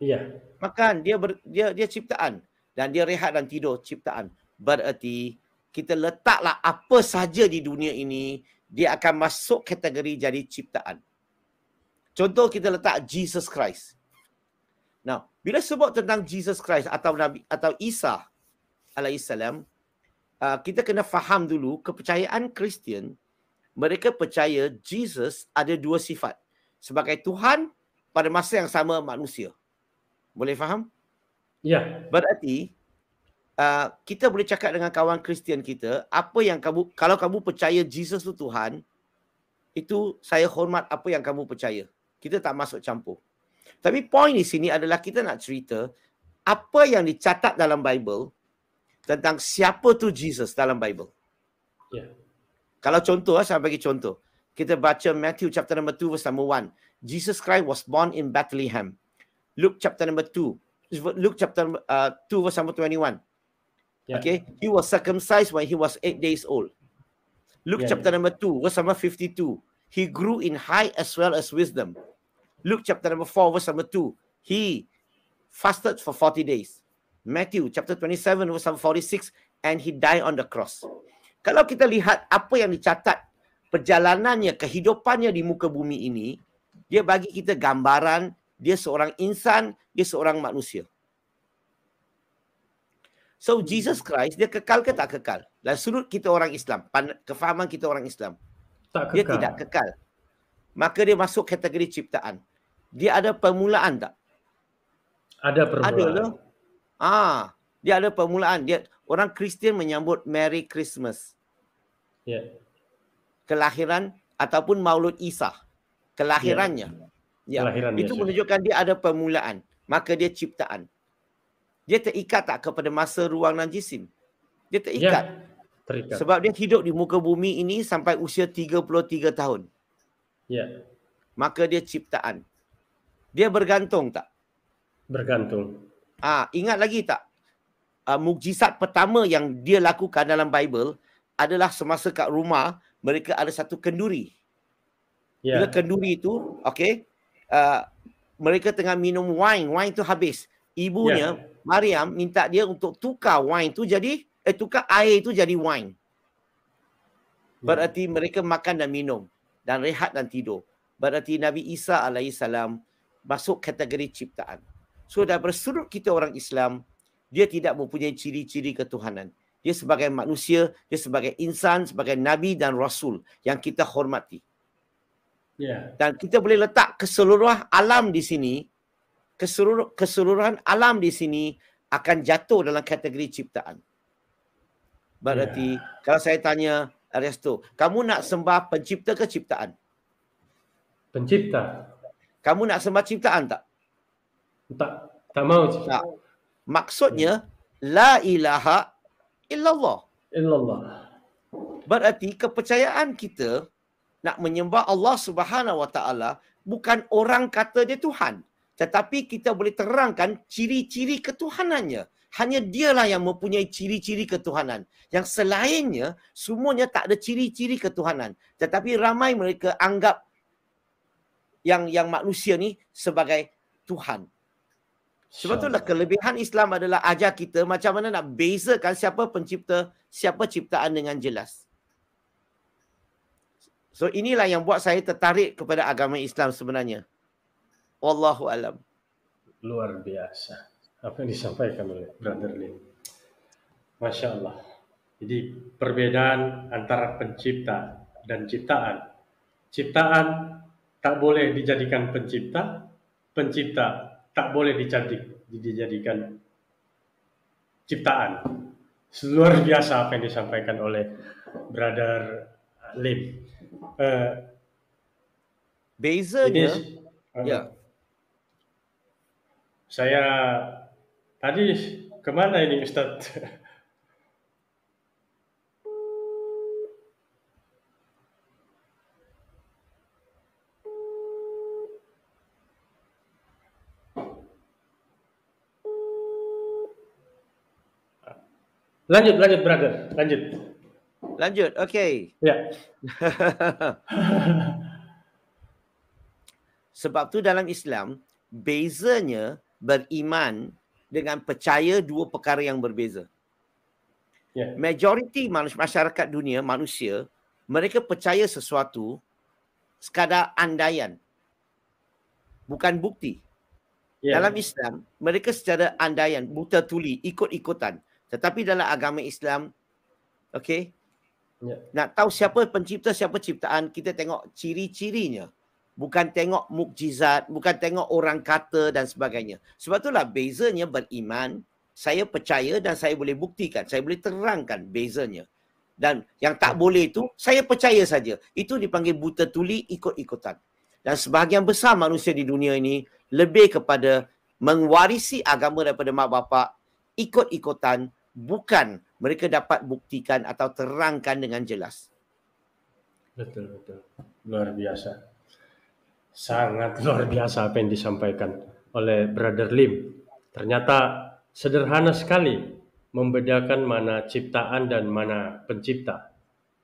Ya. Makan, dia ber, dia dia ciptaan dan dia rehat dan tidur ciptaan. Bererti kita letaklah apa saja di dunia ini, dia akan masuk kategori jadi ciptaan. Contoh kita letak Jesus Christ. Now, bila sebut tentang Jesus Christ atau Nabi atau Isa alaihissalam, uh, kita kena faham dulu kepercayaan Kristian mereka percaya Jesus ada dua sifat sebagai Tuhan pada masa yang sama manusia. Boleh faham? Ya. Berarti uh, kita boleh cakap dengan kawan Kristian kita, apa yang kamu kalau kamu percaya Jesus tu Tuhan, itu saya hormat apa yang kamu percaya. Kita tak masuk campur. Tapi point di sini adalah kita nak cerita apa yang dicatat dalam Bible tentang siapa tu Jesus dalam Bible. Ya. Kalau contoh, ah, saya bagi contoh kita baca Matthew chapter number 2 verse number 1. Jesus Christ was born in Bethlehem. Luke chapter number 2. Luke chapter uh, verse number 21. Yeah. Okay, he was circumcised when he was 8 days old. Luke yeah, chapter yeah. number 2 verse number 52. He grew in height as well as wisdom. Luke chapter number 4 verse number 2. He fasted for 40 days. Matthew chapter 27 verse number 46 and he died on the cross. Kalau kita lihat apa yang dicatat perjalanannya, kehidupannya di muka bumi ini, dia bagi kita gambaran dia seorang insan, dia seorang manusia. So Jesus Christ, dia kekal ke tak kekal? Dan sudut kita orang Islam, kefahaman kita orang Islam. Tak kekal. Dia tidak kekal. Maka dia masuk kategori ciptaan. Dia ada permulaan tak? Ada permulaan. Ada loh. Ha, ah, dia ada permulaan. Dia orang Kristian menyambut Merry Christmas. Yeah kelahiran ataupun maulud Isa kelahirannya ya, ya. Kelahirannya, itu ya. menunjukkan dia ada permulaan maka dia ciptaan dia terikat tak kepada masa ruang dan jisim dia terikat ya. Terikat. Sebab dia hidup di muka bumi ini sampai usia 33 tahun. Ya. Yeah. Maka dia ciptaan. Dia bergantung tak? Bergantung. Ah, ha, ingat lagi tak? Uh, mukjizat pertama yang dia lakukan dalam Bible adalah semasa kat rumah mereka ada satu kenduri. Yeah. Bila kenduri itu, okay, uh, mereka tengah minum wine. Wine itu habis. Ibunya, yeah. Mariam, minta dia untuk tukar wine itu jadi, eh, tukar air itu jadi wine. Ya. Berarti mereka makan dan minum dan rehat dan tidur. Berarti Nabi Isa AS masuk kategori ciptaan. So daripada sudut kita orang Islam, dia tidak mempunyai ciri-ciri ketuhanan dia sebagai manusia, dia sebagai insan, sebagai nabi dan rasul yang kita hormati. Yeah. Dan kita boleh letak keseluruhan alam di sini, keseluruh, keseluruhan alam di sini akan jatuh dalam kategori ciptaan. Berarti yeah. kalau saya tanya Aristo, kamu nak sembah pencipta ke ciptaan? Pencipta. Kamu nak sembah ciptaan tak? Tak. Tak mau. Tak. Maksudnya hmm. la ilaha illallah. Illallah. Berarti kepercayaan kita nak menyembah Allah Subhanahu Wa Taala bukan orang kata dia Tuhan, tetapi kita boleh terangkan ciri-ciri ketuhanannya. Hanya dialah yang mempunyai ciri-ciri ketuhanan. Yang selainnya semuanya tak ada ciri-ciri ketuhanan. Tetapi ramai mereka anggap yang yang manusia ni sebagai Tuhan. Sebab itulah kelebihan Islam adalah ajar kita macam mana nak bezakan siapa pencipta, siapa ciptaan dengan jelas. So inilah yang buat saya tertarik kepada agama Islam sebenarnya. Wallahu alam. Luar biasa. Apa yang disampaikan oleh Brother Lim. Masya Allah. Jadi perbedaan antara pencipta dan ciptaan. Ciptaan tak boleh dijadikan pencipta. Pencipta tak boleh dicantik dijadikan ciptaan. Luar biasa apa yang disampaikan oleh Brother Lim. Uh, beza ya uh, ya. Saya tadi kemana ini Ustadz? Lanjut, lanjut, brother. Lanjut. Lanjut, okay. Ya. Sebab tu dalam Islam, bezanya beriman dengan percaya dua perkara yang berbeza. Yeah. Majoriti manus- masyarakat dunia, manusia, mereka percaya sesuatu sekadar andaian. Bukan bukti. Yeah. Dalam Islam, mereka secara andaian, buta tuli, ikut-ikutan. Tetapi dalam agama Islam, okay, yeah. nak tahu siapa pencipta, siapa ciptaan, kita tengok ciri-cirinya. Bukan tengok mukjizat, bukan tengok orang kata dan sebagainya. Sebab itulah bezanya beriman, saya percaya dan saya boleh buktikan, saya boleh terangkan bezanya. Dan yang tak boleh itu, saya percaya saja. Itu dipanggil buta tuli ikut-ikutan. Dan sebahagian besar manusia di dunia ini lebih kepada mengwarisi agama daripada mak bapak ikut-ikutan bukan mereka dapat buktikan atau terangkan dengan jelas. Betul betul. Luar biasa. Sangat luar biasa apa yang disampaikan oleh Brother Lim. Ternyata sederhana sekali membedakan mana ciptaan dan mana pencipta.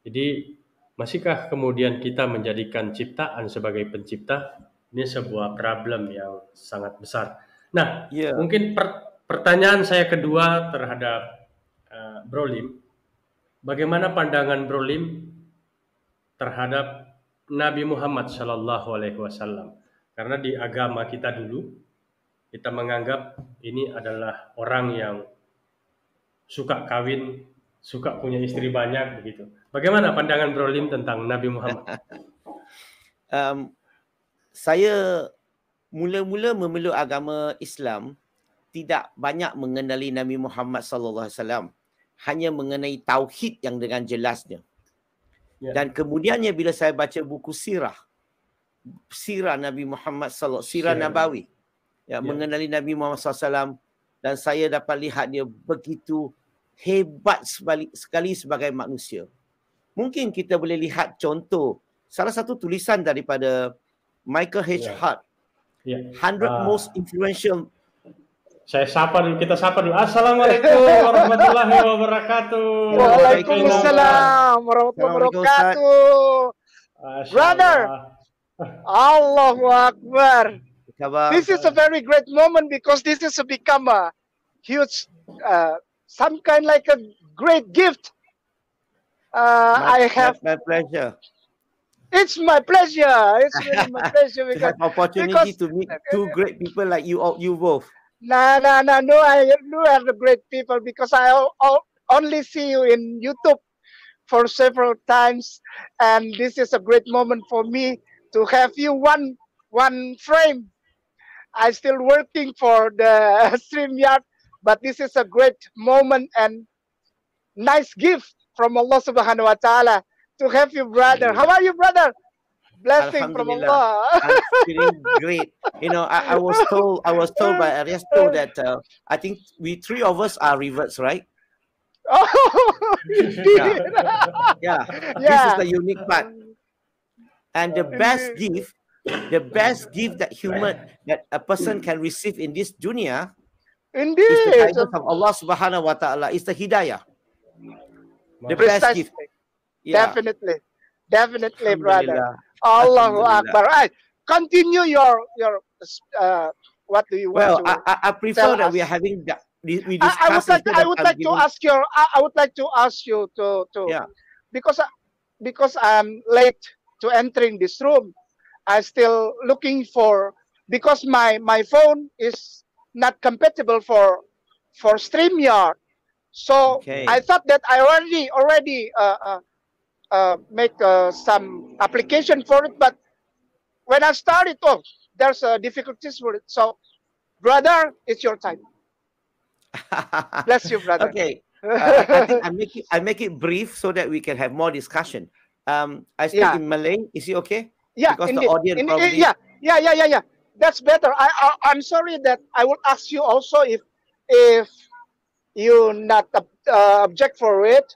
Jadi masihkah kemudian kita menjadikan ciptaan sebagai pencipta? Ini sebuah problem yang sangat besar. Nah, yeah. mungkin per pertanyaan saya kedua terhadap Bro Lim, bagaimana pandangan Bro Lim terhadap Nabi Muhammad Shallallahu Alaihi Wasallam? Karena di agama kita dulu kita menganggap ini adalah orang yang suka kawin, suka punya istri banyak begitu. Bagaimana pandangan Bro Lim tentang Nabi Muhammad? um, saya mula-mula memeluk agama Islam tidak banyak mengenali Nabi Muhammad sallallahu alaihi wasallam hanya mengenai tauhid yang dengan jelasnya. Ya. Dan kemudiannya bila saya baca buku sirah sirah Nabi Muhammad sallallahu alaihi sirah nabawi ya, ya mengenali Nabi Muhammad sallallahu dan saya dapat lihat dia begitu hebat sekali sebagai manusia. Mungkin kita boleh lihat contoh salah satu tulisan daripada Michael H. Ya. Hart. Ya. 100 ah. most influential Saya sapa dulu, kita sapa dulu. Assalamualaikum warahmatullahi wabarakatuh. Waalaikumsalam warahmatullahi wabarakatuh. Brother, Allahu Akbar. This is a very great moment because this is become a huge, uh, some kind like a great gift. Uh, my, I have my pleasure. It's my pleasure. It's really my pleasure because opportunity because, to meet two great people like you all, you both. No, no, no, no. I, you are the great people because I all, all, only see you in YouTube for several times, and this is a great moment for me to have you one one frame. i still working for the stream yet, but this is a great moment and nice gift from Allah Subhanahu Wa Taala to have you, brother. How are you, brother? Blessing from Allah. I'm feeling great. You know, I, I, was told I was told by Ariesto that uh, I think we three of us are reverts, right? Oh, yeah. yeah. yeah. This is the unique part. And the best gift, the best gift that human that a person can receive in this dunya Indeed. is the guidance of Allah subhanahu wa ta'ala. It's the hidayah. The best gift. Yeah. Definitely. Definitely, brother. Allahu Akbar. Right. Continue your your uh, what do you well, want I, I prefer that us. we are having that. We I, would like, I would like to ask you. I, I, would like to ask you to to yeah. because ah, because I'm late to entering this room. i still looking for because my my phone is not compatible for for StreamYard. So okay. I thought that I already already uh, uh, uh, make uh, some application for it. But when I started, oh, there's uh, difficulties with it. So, brother, it's your time. Bless you, brother. Okay. uh, I, I, think I make it I make it brief so that we can have more discussion. Um, I speak yeah. in Malay. Is it okay? Yeah, because indeed. the audience indeed. probably... yeah, yeah, yeah, yeah, yeah. That's better. I, I am sorry that I will ask you also if if you not uh, object for it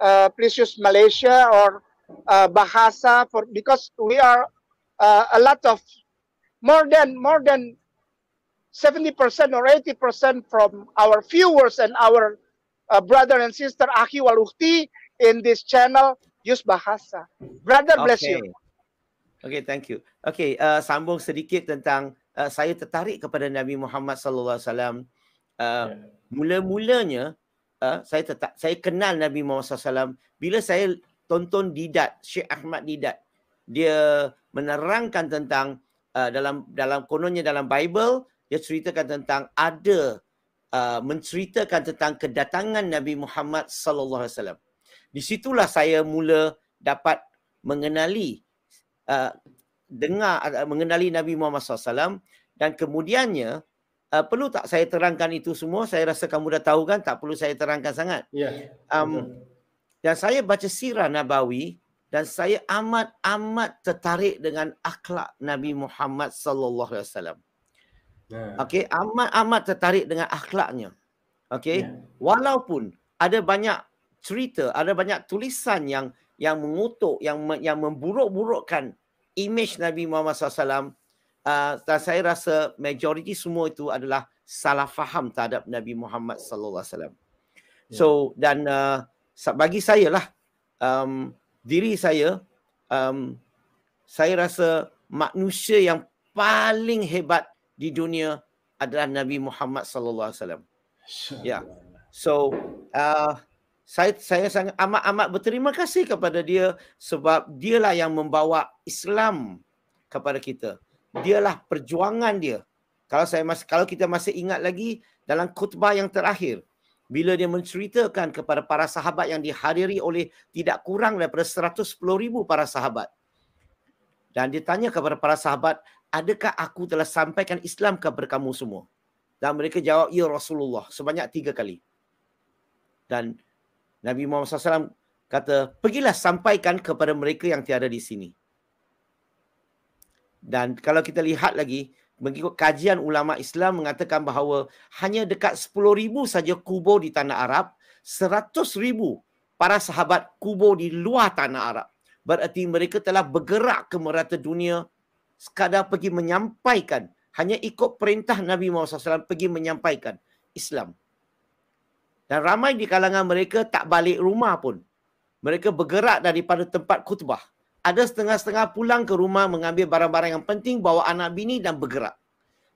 uh, please use Malaysia or uh, Bahasa for because we are uh, a lot of more than more than 70% or 80% from our viewers and our uh, brother and sister Aki Waluhti in this channel use Bahasa. Brother okay. bless you. Okay, thank you. Okay, uh, sambung sedikit tentang uh, saya tertarik kepada Nabi Muhammad sallallahu alaihi wasallam. Uh, mula-mulanya uh, saya tetap saya kenal Nabi Muhammad SAW bila saya tonton Didat Syekh Ahmad Didat dia menerangkan tentang uh, dalam dalam kononnya dalam Bible dia ceritakan tentang ada uh, menceritakan tentang kedatangan Nabi Muhammad sallallahu alaihi wasallam. Di situlah saya mula dapat mengenali uh, dengar uh, mengenali Nabi Muhammad sallallahu dan kemudiannya uh, perlu tak saya terangkan itu semua? Saya rasa kamu dah tahu kan, tak perlu saya terangkan sangat. Yeah. Um, ya. dan saya baca sirah Nabawi dan saya amat-amat tertarik dengan akhlak Nabi Muhammad sallallahu alaihi wasallam. Ya. Okey, amat-amat tertarik dengan akhlaknya. Okey, yeah. walaupun ada banyak cerita, ada banyak tulisan yang yang mengutuk, yang yang memburuk-burukkan imej Nabi Muhammad sallallahu alaihi wasallam Ah, dan saya rasa majoriti semua itu adalah salah faham terhadap Nabi Muhammad sallallahu alaihi wasallam. Ya. So dan uh, bagi saya lah um, diri saya um, saya rasa manusia yang paling hebat di dunia adalah Nabi Muhammad sallallahu alaihi wasallam. Ya. So uh, saya saya sangat amat-amat berterima kasih kepada dia sebab dialah yang membawa Islam kepada kita dialah perjuangan dia. Kalau saya masih, kalau kita masih ingat lagi dalam khutbah yang terakhir bila dia menceritakan kepada para sahabat yang dihadiri oleh tidak kurang daripada 110 ribu para sahabat. Dan dia tanya kepada para sahabat, adakah aku telah sampaikan Islam kepada kamu semua? Dan mereka jawab, ya Rasulullah, sebanyak tiga kali. Dan Nabi Muhammad SAW kata, pergilah sampaikan kepada mereka yang tiada di sini. Dan kalau kita lihat lagi, mengikut kajian ulama Islam mengatakan bahawa hanya dekat ribu saja kubur di tanah Arab, ribu para sahabat kubur di luar tanah Arab. Bererti mereka telah bergerak ke merata dunia sekadar pergi menyampaikan. Hanya ikut perintah Nabi Muhammad SAW pergi menyampaikan Islam. Dan ramai di kalangan mereka tak balik rumah pun. Mereka bergerak daripada tempat khutbah ada setengah-setengah pulang ke rumah mengambil barang-barang yang penting, bawa anak bini dan bergerak.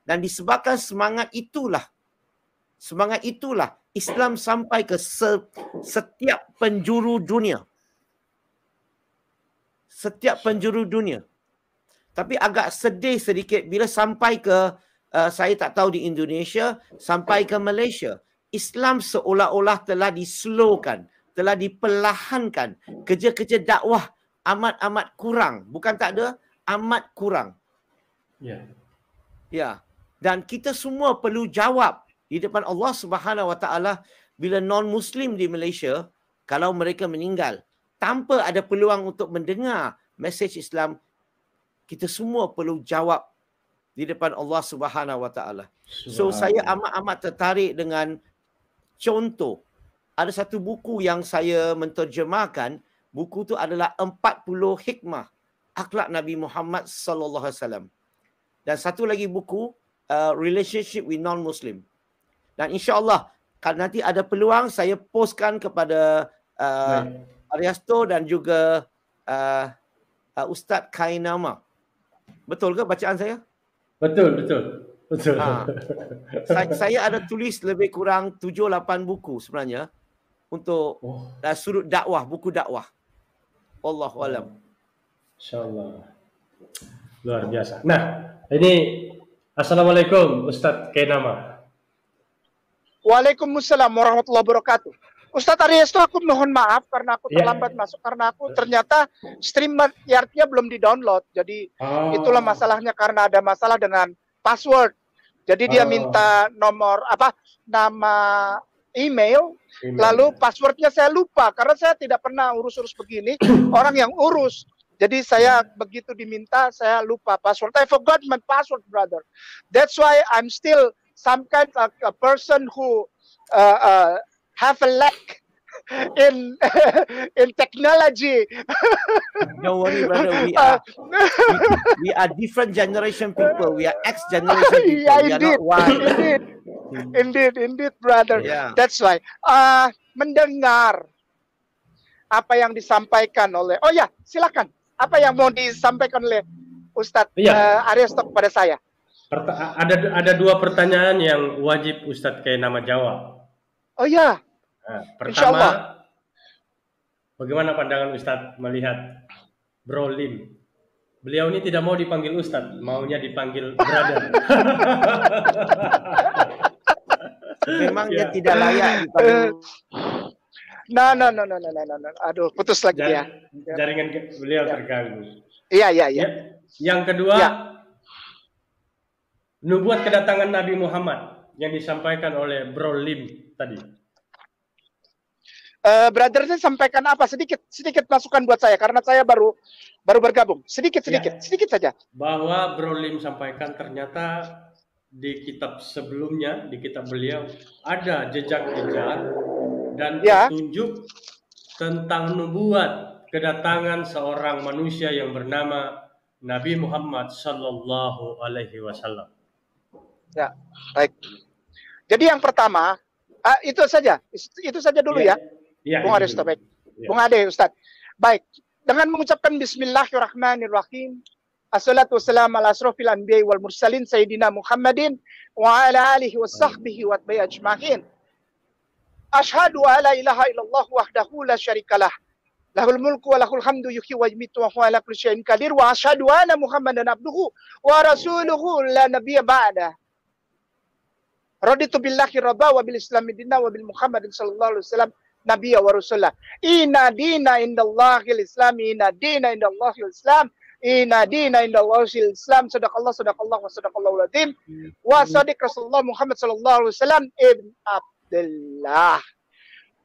Dan disebabkan semangat itulah, semangat itulah Islam sampai ke se- setiap penjuru dunia. Setiap penjuru dunia. Tapi agak sedih sedikit bila sampai ke, uh, saya tak tahu di Indonesia, sampai ke Malaysia. Islam seolah-olah telah dislowkan, telah diperlahankan kerja-kerja dakwah amat-amat kurang. Bukan tak ada, amat kurang. Ya. Yeah. Ya. Dan kita semua perlu jawab di depan Allah Subhanahu Wa Taala bila non-Muslim di Malaysia kalau mereka meninggal tanpa ada peluang untuk mendengar mesej Islam kita semua perlu jawab di depan Allah Subhanahu Wa Taala. So saya amat-amat tertarik dengan contoh ada satu buku yang saya menterjemahkan buku tu adalah 40 hikmah akhlak Nabi Muhammad sallallahu alaihi wasallam. Dan satu lagi buku uh, relationship with non muslim. Dan insya-Allah kalau nanti ada peluang saya postkan kepada uh, Ariasto dan juga uh, uh, Ustaz Kainama. Betul ke bacaan saya? Betul, betul. Betul. Ha. Saya, saya ada tulis lebih kurang 7 8 buku sebenarnya untuk oh. uh, surut dakwah, buku dakwah. Allah alam. Insyaallah. Luar biasa. Nah, ini Assalamualaikum Ustaz Kenama. Waalaikumsalam warahmatullahi wabarakatuh. Ustadz Ariesto, aku mohon maaf karena aku iya. terlambat masuk karena aku ternyata stream artinya belum di download. Jadi oh. itulah masalahnya karena ada masalah dengan password. Jadi dia oh. minta nomor apa nama email, email. lalu passwordnya saya lupa karena saya tidak pernah urus-urus begini. Orang yang urus jadi saya begitu diminta saya lupa password. I forgot my password, brother. That's why I'm still some kind of a person who uh, uh, have a lack in in technology. Don't worry, brother. We uh, are we, we are different generation people. We are X generation people. Yeah, we are not one. Hmm. Indeed, indeed, brother. Yeah. That's why. Uh, mendengar apa yang disampaikan oleh. Oh ya, silakan. Apa yang mau disampaikan oleh Ustadz yeah. Iya. uh, Aristo kepada saya? Pert ada ada dua pertanyaan yang wajib Ustadz kayak nama jawab. Oh ya. Nah, pertama, bagaimana pandangan Ustadz melihat Bro Lim? Beliau ini tidak mau dipanggil Ustadz, maunya dipanggil brother. memang dia ya. tidak layak eh. nah, nah, nah, nah, nah, nah, nah, no. Nah. Aduh, putus lagi Jaring, ya. Jaringan beliau terganggu. Iya, iya, iya. Ya. Yang kedua, ya. nubuat kedatangan Nabi Muhammad yang disampaikan oleh Bro Lim tadi. Uh, brother saya sampaikan apa sedikit sedikit masukan buat saya karena saya baru baru bergabung sedikit ya. sedikit ya. sedikit saja bahwa Bro Lim sampaikan ternyata di kitab sebelumnya, di kitab beliau ada jejak-jejak dan ya. petunjuk tentang nubuat kedatangan seorang manusia yang bernama Nabi Muhammad Sallallahu Alaihi Wasallam. Ya, baik. Jadi yang pertama uh, itu saja, itu saja dulu ya, ya. Bung Ade Ya. Bung Ade ya. Ustaz. Baik, dengan mengucapkan Bismillahirrahmanirrahim, assalatu wassalamu ala asrafil anbiya wal mursalin sayyidina Muhammadin wa ala alihi wa sahbihi wa tabi'i ajma'in. Ashadu an la ilaha illallah wahdahu la syarikalah. Lahul mulku wa lahul hamdu yuhyi wa yumiitu wa huwa ala kulli syai'in qadir wa ashhadu Muhammadan abduhu wa rasuluhu la nabiyya ba'da. Raditu billahi rabba wa bil islami dinna wa bil Muhammadin sallallahu alaihi wasallam nabiyya wa rasulah. Inna dina indallahil islam inna dina indallahil islam. Ina dina inda Allah Islam sadaqallah sadaqallah wa sadaqallah ulatim wa sadiq Rasulullah Muhammad sallallahu alaihi wasallam ibn abdillah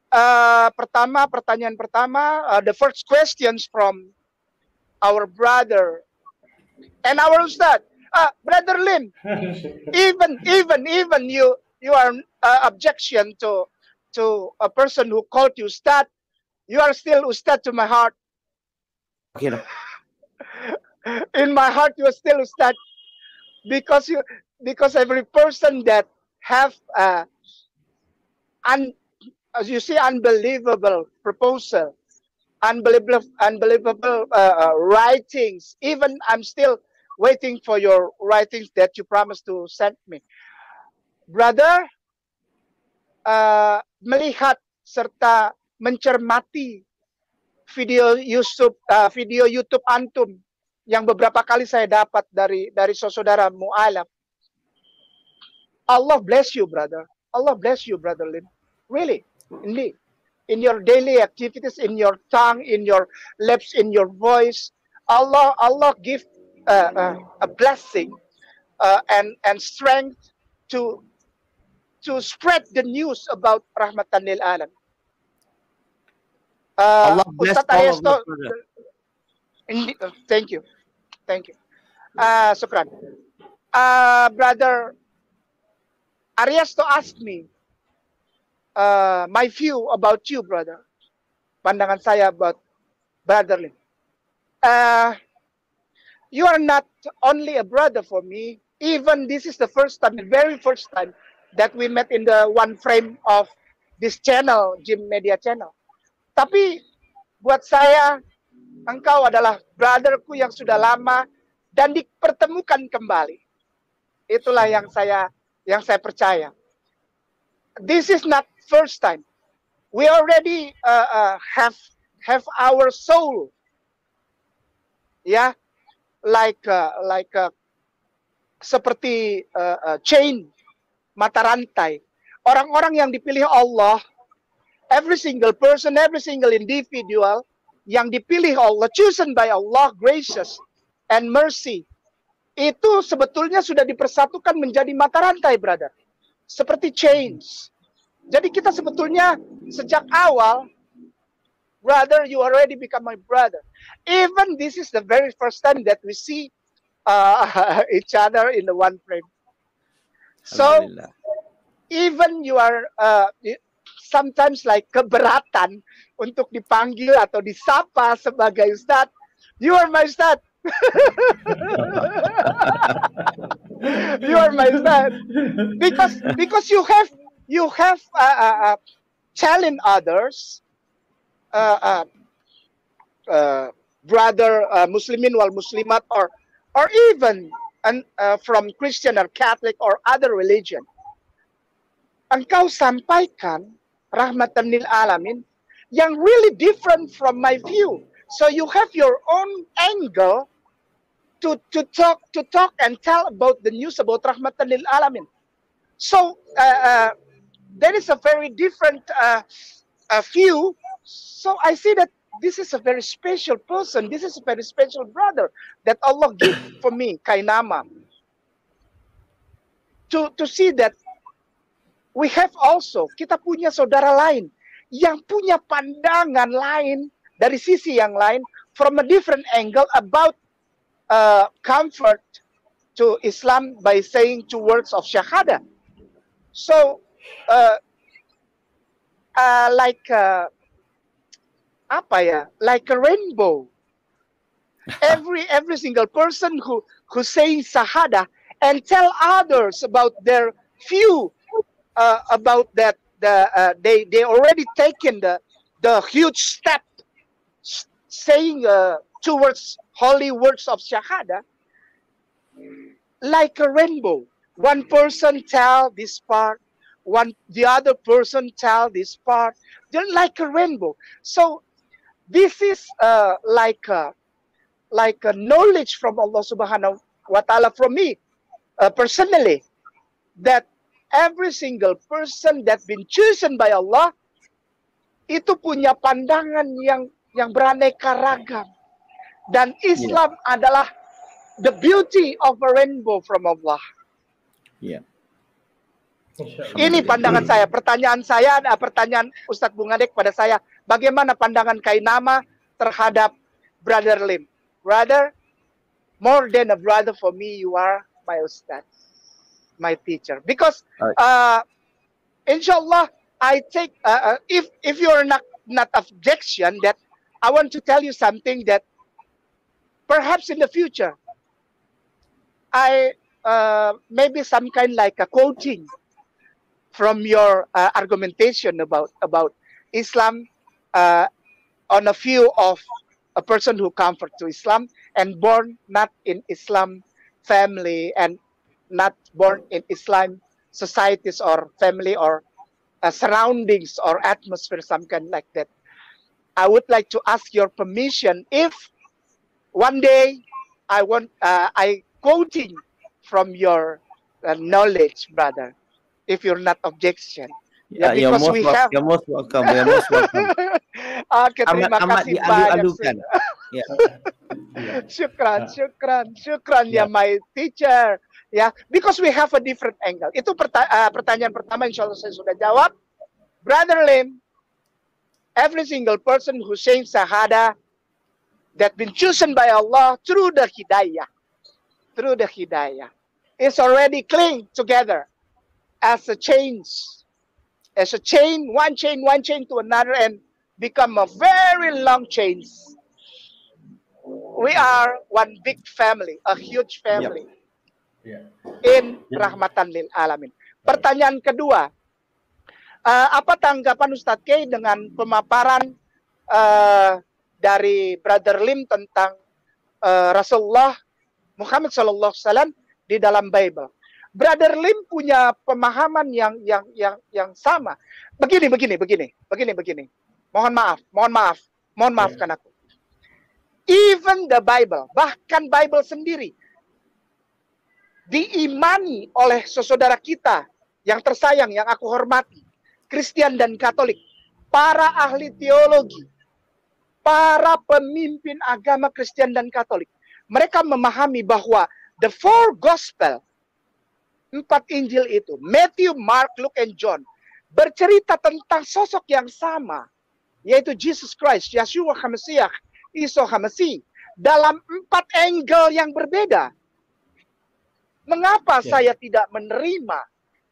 Uh, eh, pertama pertanyaan pertama uh, the first questions from our brother and our ustad uh, brother Lim even even even you you are uh, objection to to a person who called you ustad you are still ustad to my heart okay, no. in my heart you still start because you because every person that have uh, un, as you see unbelievable proposal unbelievable unbelievable uh, uh, writings even i'm still waiting for your writings that you promised to send me brother uh, melihat serta mencermati video YouTube uh, ah, video YouTube antum yang beberapa kali saya dapat dari dari saudara Mu'alaf. Allah bless you, brother. Allah bless you, brother Lim. Really, indeed. In your daily activities, in your tongue, in your lips, in your voice, Allah Allah give uh, uh, a blessing uh, and and strength to to spread the news about rahmatan lil alam. Uh, Allah bless all of uh, thank you. Thank you. Uh, Sukran. Uh, brother Ariesto asked me uh, my view about you, brother. Pandangan saya about brotherly. Uh, you are not only a brother for me. Even this is the first time, the very first time that we met in the one frame of this channel, Jim Media Channel. Tapi buat saya, engkau adalah brotherku yang sudah lama dan dipertemukan kembali. Itulah yang saya yang saya percaya. This is not first time. We already uh, uh, have have our soul. Ya, yeah? like uh, like uh, seperti uh, uh, chain mata rantai. Orang-orang yang dipilih Allah every single person, every single individual yang dipilih Allah, chosen by Allah, gracious and mercy, itu sebetulnya sudah dipersatukan menjadi mata rantai, brother. Seperti chains. Jadi kita sebetulnya sejak awal, brother, you already become my brother. Even this is the very first time that we see uh, each other in the one frame. So even you are uh, sometimes like keberatan untuk dipanggil atau disapa sebagai Ustad, You are my Ustad. you are my Ustad Because because you have you have uh, uh, uh, challenge others. Uh, uh, uh, brother uh, Muslimin wal Muslimat or or even an, uh, from Christian or Catholic or other religion. Engkau sampaikan rahmatan lil alamin yang really different from my view. So you have your own angle to, to talk to talk and tell about the news about rahmatan lil alamin. So uh, uh, there is a very different uh, uh view. So I see that this is a very special person. This is a very special brother that Allah gave for me, Kainama. To to see that we have also kita punya saudara lain yang punya pandangan lain dari sisi yang lain from a different angle about uh, comfort to Islam by saying two words of shahada. So, uh, uh, like uh, apa ya? Like a rainbow. every every single person who who says shahada and tell others about their view uh, about that the, uh, they they already taken the the huge step saying uh, towards holy words of shahada like a rainbow one person tell this part one the other person tell this part they're like a rainbow so this is uh, like a, like a knowledge from allah subhanahu wa ta'ala from me uh, personally that every single person that been chosen by Allah itu punya pandangan yang yang beraneka ragam dan iya. Islam yeah. adalah the beauty of a rainbow from Allah. Yeah. Iya. Ini pandangan saya. Pertanyaan saya, ada pertanyaan Ustadz Bungadek pada saya, bagaimana pandangan Kainama terhadap Brother Lim? Brother, more than a brother for me, you are my Ustadz. my teacher because uh, inshallah i take uh, uh, if if you're not not objection that i want to tell you something that perhaps in the future i uh, maybe some kind like a quoting from your uh, argumentation about about islam uh, on a view of a person who come to islam and born not in islam family and not born in Islam societies or family or uh, surroundings or atmosphere, something like that. I would like to ask your permission if one day I want uh, I quoting from your uh, knowledge, brother, if you're not objection. Yeah, yeah because we have... you're most welcome. You're most welcome. okay, terima amat, kasih banyak. yeah. yeah. syukran, syukran, syukran yeah. ya my teacher. ya because we have a different angle itu perta- uh, pertanyaan pertama insya Allah saya sudah jawab brother Lim every single person who saying sahada that been chosen by Allah through the hidayah through the hidayah is already cling together as a chains as a chain one chain one chain to another and become a very long chains we are one big family a huge family yep. Ya. In ya. rahmatan lil alamin. Pertanyaan kedua, uh, apa tanggapan Ustadz K dengan pemaparan uh, dari Brother Lim tentang uh, Rasulullah Muhammad Sallallahu Wasallam di dalam Bible? Brother Lim punya pemahaman yang yang yang yang sama. Begini begini begini begini begini. Mohon maaf, mohon maaf, mohon maafkan ya. aku. Even the Bible, bahkan Bible sendiri diimani oleh saudara kita yang tersayang, yang aku hormati, Kristen dan Katolik, para ahli teologi, para pemimpin agama Kristen dan Katolik, mereka memahami bahwa the four gospel, empat Injil itu, Matthew, Mark, Luke, and John, bercerita tentang sosok yang sama, yaitu Jesus Christ, Yeshua HaMashiach, Isa HaMasih, dalam empat angle yang berbeda. Mengapa ya. saya tidak menerima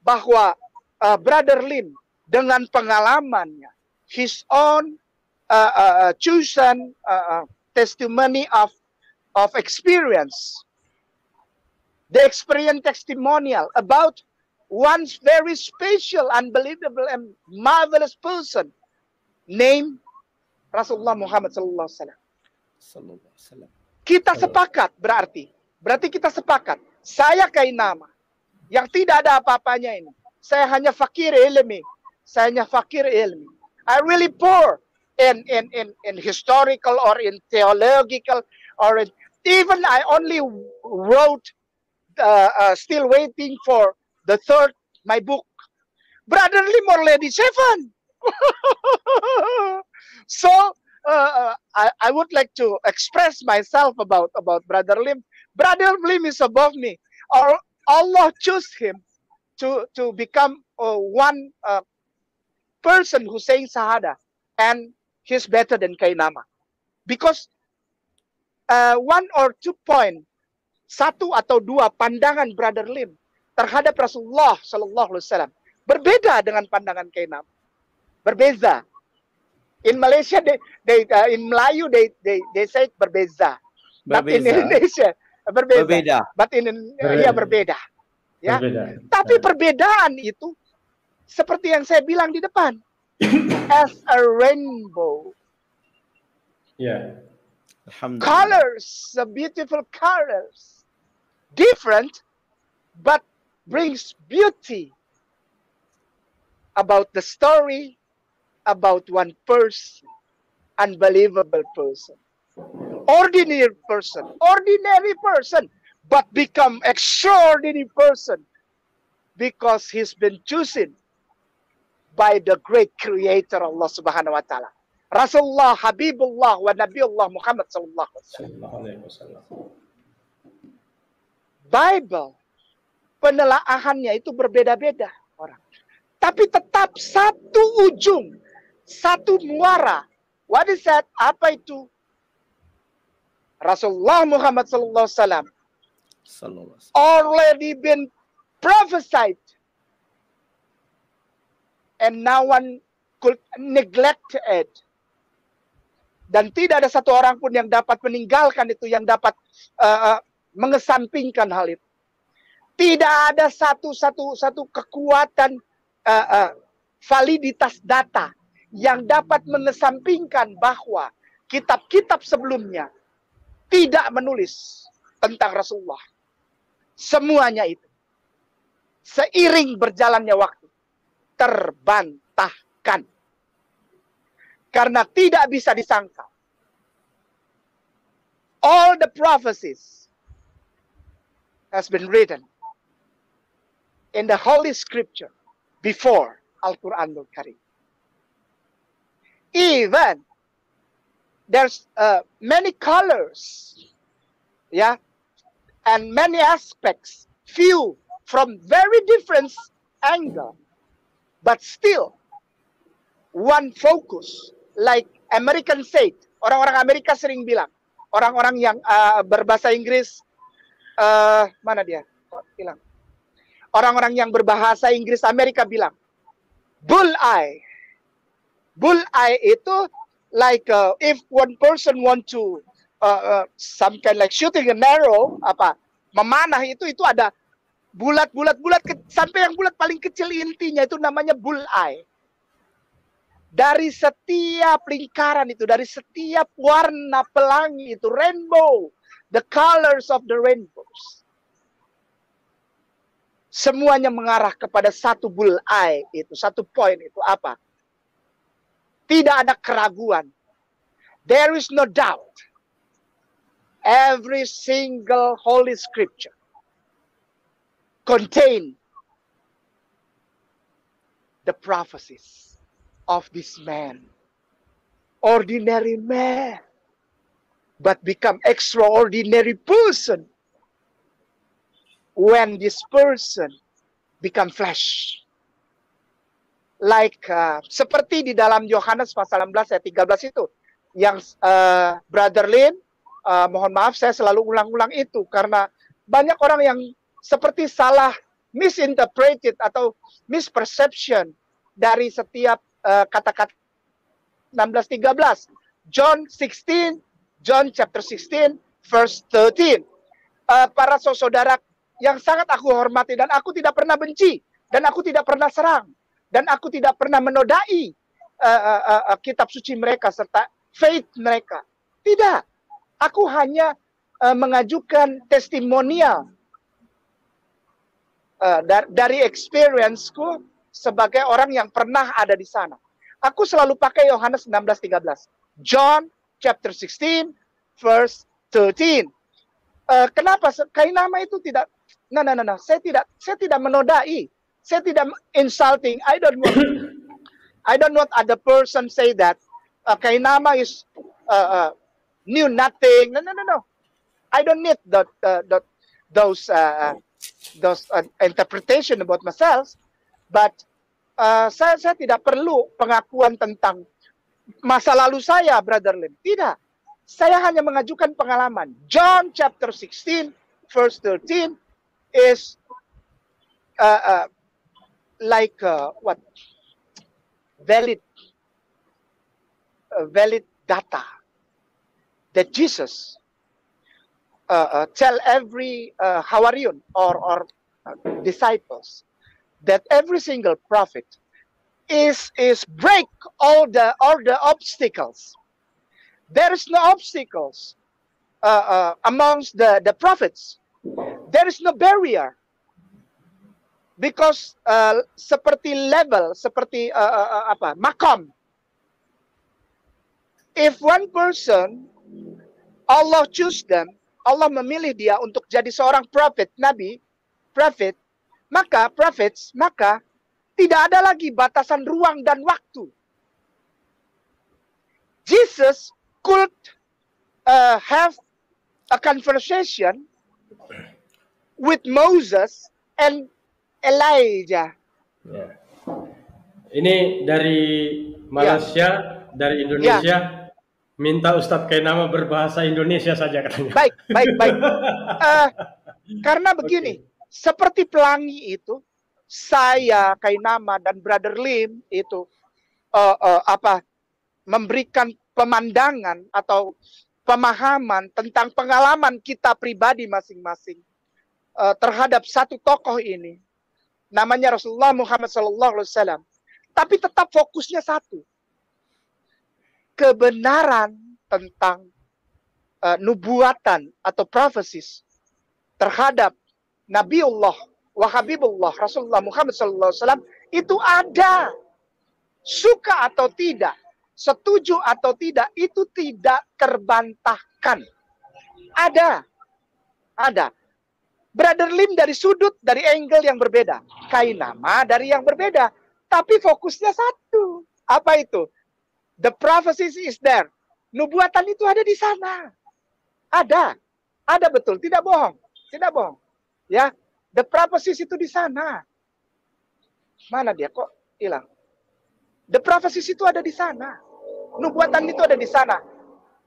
bahwa uh, Brother Lim dengan pengalamannya, his own uh, uh, uh, chosen uh, uh, testimony of of experience, the experience testimonial about one very special, unbelievable, and marvelous person named Rasulullah Muhammad Sallallahu Alaihi Wasallam. Kita sepakat berarti, berarti kita sepakat saya kain nama yang tidak ada apa-apanya ini. Saya hanya fakir ilmi. Saya hanya fakir ilmi. I really poor in in in in historical or in theological or in, even I only wrote uh, uh, still waiting for the third my book. Brotherly more lady seven. so uh, uh, I, I would like to express myself about about Brother Lim. brother Blim is above me. Or Allah choose him to to become uh, one uh, person who saying Sahada, and he's better than Kainama, because uh, one or two point, satu atau dua pandangan brother Lim terhadap Rasulullah Shallallahu Alaihi Wasallam berbeda dengan pandangan Kainama, berbeza. In Malaysia, they, they uh, in Melayu they they they say berbeza. berbeza. But in Indonesia, berbeda. Berbeda. Batin iya, berbeda. ya berbeda. Ya. Berbeda. Tapi perbedaan itu seperti yang saya bilang di depan. As a rainbow. Yeah. Ya. Colors, the beautiful colors. Different but brings beauty about the story about one person, unbelievable person ordinary person, ordinary person, but become extraordinary person because he's been chosen by the great creator Allah Subhanahu wa taala. Rasulullah Habibullah wa Nabiullah Muhammad sallallahu alaihi wasallam. Bible penelaahannya itu berbeda-beda orang. Tapi tetap satu ujung, satu muara. What is that? Apa itu? Rasulullah Muhammad sallallahu alaihi already been prophesied and no one could neglect it. Dan tidak ada satu orang pun yang dapat meninggalkan itu, yang dapat uh, mengesampingkan hal itu. Tidak ada satu-satu satu kekuatan uh, uh, validitas data yang dapat mengesampingkan bahwa kitab-kitab sebelumnya tidak menulis tentang Rasulullah. Semuanya itu seiring berjalannya waktu terbantahkan. Karena tidak bisa disangka. All the prophecies has been written in the Holy Scripture before Al-Quranul Karim. Even there's uh, many colors, yeah, and many aspects, few from very different angle, but still one focus. Like American said, orang-orang Amerika sering bilang, orang-orang yang uh, berbahasa Inggris, uh, mana dia? bilang oh, Orang-orang yang berbahasa Inggris Amerika bilang, bull eye. Bull eye itu like uh, if one person want to uh, uh, some kind like shooting an arrow apa memanah itu itu ada bulat bulat bulat ke, sampai yang bulat paling kecil intinya itu namanya bull eye. Dari setiap lingkaran itu, dari setiap warna pelangi itu rainbow, the colors of the rainbows. Semuanya mengarah kepada satu bull eye itu, satu poin itu apa? Tidak ada keraguan. There is no doubt. Every single holy scripture contain the prophecies of this man. Ordinary man, but become extraordinary person when this person become flesh like uh, seperti di dalam Yohanes pasal 16 ayat 13 itu yang uh, Brother Lin uh, mohon maaf saya selalu ulang-ulang itu karena banyak orang yang seperti salah misinterpreted atau misperception dari setiap uh, kata-kata uh, 16-13 John 16 John chapter 16 verse 13 uh, para saudara yang sangat aku hormati dan aku tidak pernah benci dan aku tidak pernah serang dan aku tidak pernah menodai uh, uh, uh, kitab suci mereka serta faith mereka. Tidak. Aku hanya uh, mengajukan testimonial uh, dar dari experienceku sebagai orang yang pernah ada di sana. Aku selalu pakai Yohanes 16:13. John chapter 16 verse 13. Uh, eh, kenapa nama itu tidak Nah, nah, nah, nah, saya tidak saya tidak menodai saya tidak insulting. I don't want I don't want other person say that uh, Kainama is uh, uh, knew nothing. No, no, no, no. I don't need that, uh, that those uh, uh, those uh, interpretation about myself. But uh, saya saya tidak perlu pengakuan tentang masa lalu saya, Brother Lim. Tidak. Saya hanya mengajukan pengalaman. John chapter 16 verse 13 is uh, uh, like uh, what valid uh, valid data that Jesus uh, uh tell every uh, Hawarion or, or uh, disciples that every single prophet is is break all the all the obstacles. There is no obstacles uh, amongst the, the prophets. There is no barrier because uh, seperti level, seperti uh, uh, uh apa makam. If one person Allah choose them, Allah memilih dia untuk jadi seorang prophet, nabi, prophet, maka prophets, maka tidak ada lagi batasan ruang dan waktu. Jesus could uh, have a conversation with Moses and Elijah. Ya. Ini dari Malaysia, ya. dari Indonesia. Ya. Minta Ustadz Kainama berbahasa Indonesia saja katanya. Baik, baik, baik. uh, karena begini, okay. seperti pelangi itu, saya Kainama dan Brother Lim itu uh, uh, apa memberikan pemandangan atau pemahaman tentang pengalaman kita pribadi masing-masing uh, terhadap satu tokoh ini namanya Rasulullah Muhammad Sallallahu Alaihi Tapi tetap fokusnya satu, kebenaran tentang uh, nubuatan atau prophecies terhadap Nabiullah Allah, Wahabibullah, Rasulullah Muhammad Sallallahu Alaihi itu ada suka atau tidak setuju atau tidak itu tidak terbantahkan ada ada Brother Lim dari sudut, dari angle yang berbeda. Kainama dari yang berbeda. Tapi fokusnya satu. Apa itu? The prophecy is there. Nubuatan itu ada di sana. Ada. Ada betul. Tidak bohong. Tidak bohong. Ya. The prophecy itu di sana. Mana dia kok hilang? The prophecy itu ada di sana. Nubuatan itu ada di sana.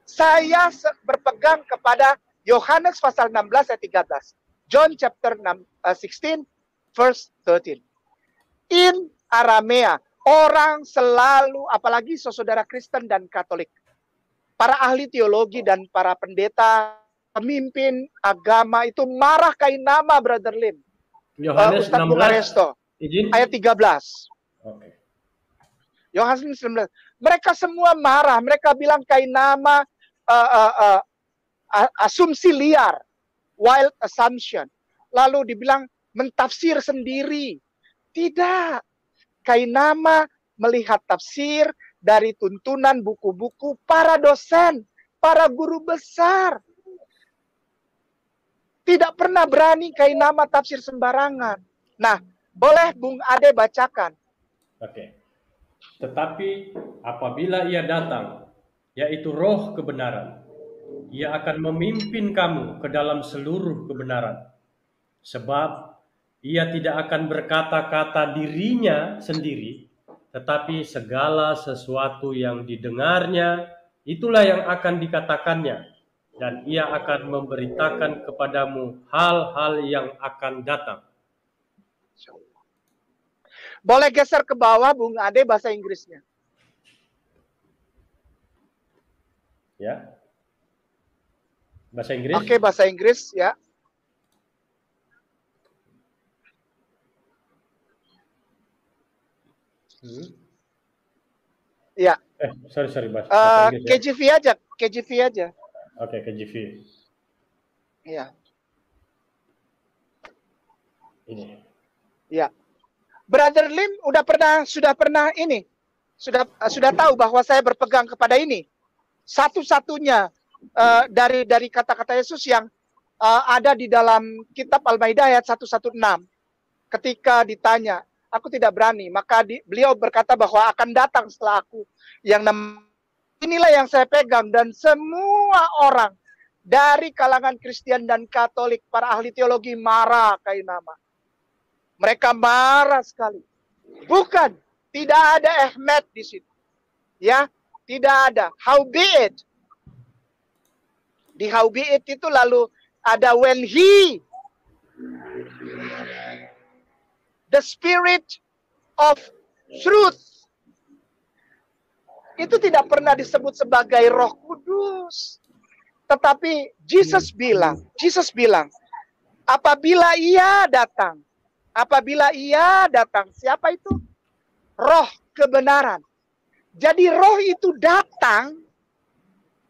Saya berpegang kepada Yohanes pasal 16 ayat 13 John chapter 6, uh, 16 verse 13. In Aramea, orang selalu apalagi saudara Kristen dan Katolik. Para ahli teologi dan para pendeta, pemimpin agama itu marah kain nama Brother Lim. Yohanes uh, 16. Bukaresto, Izin. ayat 13. Yohanes Okay. Yohanes 19. Mereka semua marah, mereka bilang kain nama uh, uh, uh, asumsi liar wild assumption. Lalu dibilang mentafsir sendiri. Tidak. Kainama melihat tafsir dari tuntunan buku-buku para dosen, para guru besar. Tidak pernah berani Kainama tafsir sembarangan. Nah, boleh Bung Ade bacakan. Oke. Tetapi apabila ia datang, yaitu roh kebenaran, ia akan memimpin kamu ke dalam seluruh kebenaran. Sebab ia tidak akan berkata-kata dirinya sendiri, tetapi segala sesuatu yang didengarnya itulah yang akan dikatakannya dan ia akan memberitakan kepadamu hal-hal yang akan datang. Boleh geser ke bawah Bung Ade bahasa Inggrisnya. Ya. Bahasa Inggris? Oke, okay, bahasa Inggris ya. Hmm. Ya. Eh, sorry sorry bahasa. Uh, bahasa KGV ya. aja, KGV aja. Oke, okay, KGV. Iya. Ini. Ya. Brother Lim udah pernah sudah pernah ini sudah eh, sudah tahu bahwa saya berpegang kepada ini. Satu-satunya Eh, dari dari kata-kata Yesus yang uh, ada di dalam kitab Al-Maidah ayat 116 ketika ditanya aku tidak berani maka di, beliau berkata bahwa akan datang setelah aku yang nam- inilah yang saya pegang dan semua orang dari kalangan Kristen dan Katolik para ahli teologi marah Kainama. Mereka marah sekali. Bukan, tidak ada Ahmed di situ. Ya, tidak ada. How be it? Di how be it itu lalu ada when he the spirit of truth itu tidak pernah disebut sebagai Roh Kudus. Tetapi Jesus bilang, Jesus bilang, apabila ia datang, apabila ia datang, siapa itu? Roh kebenaran. Jadi roh itu datang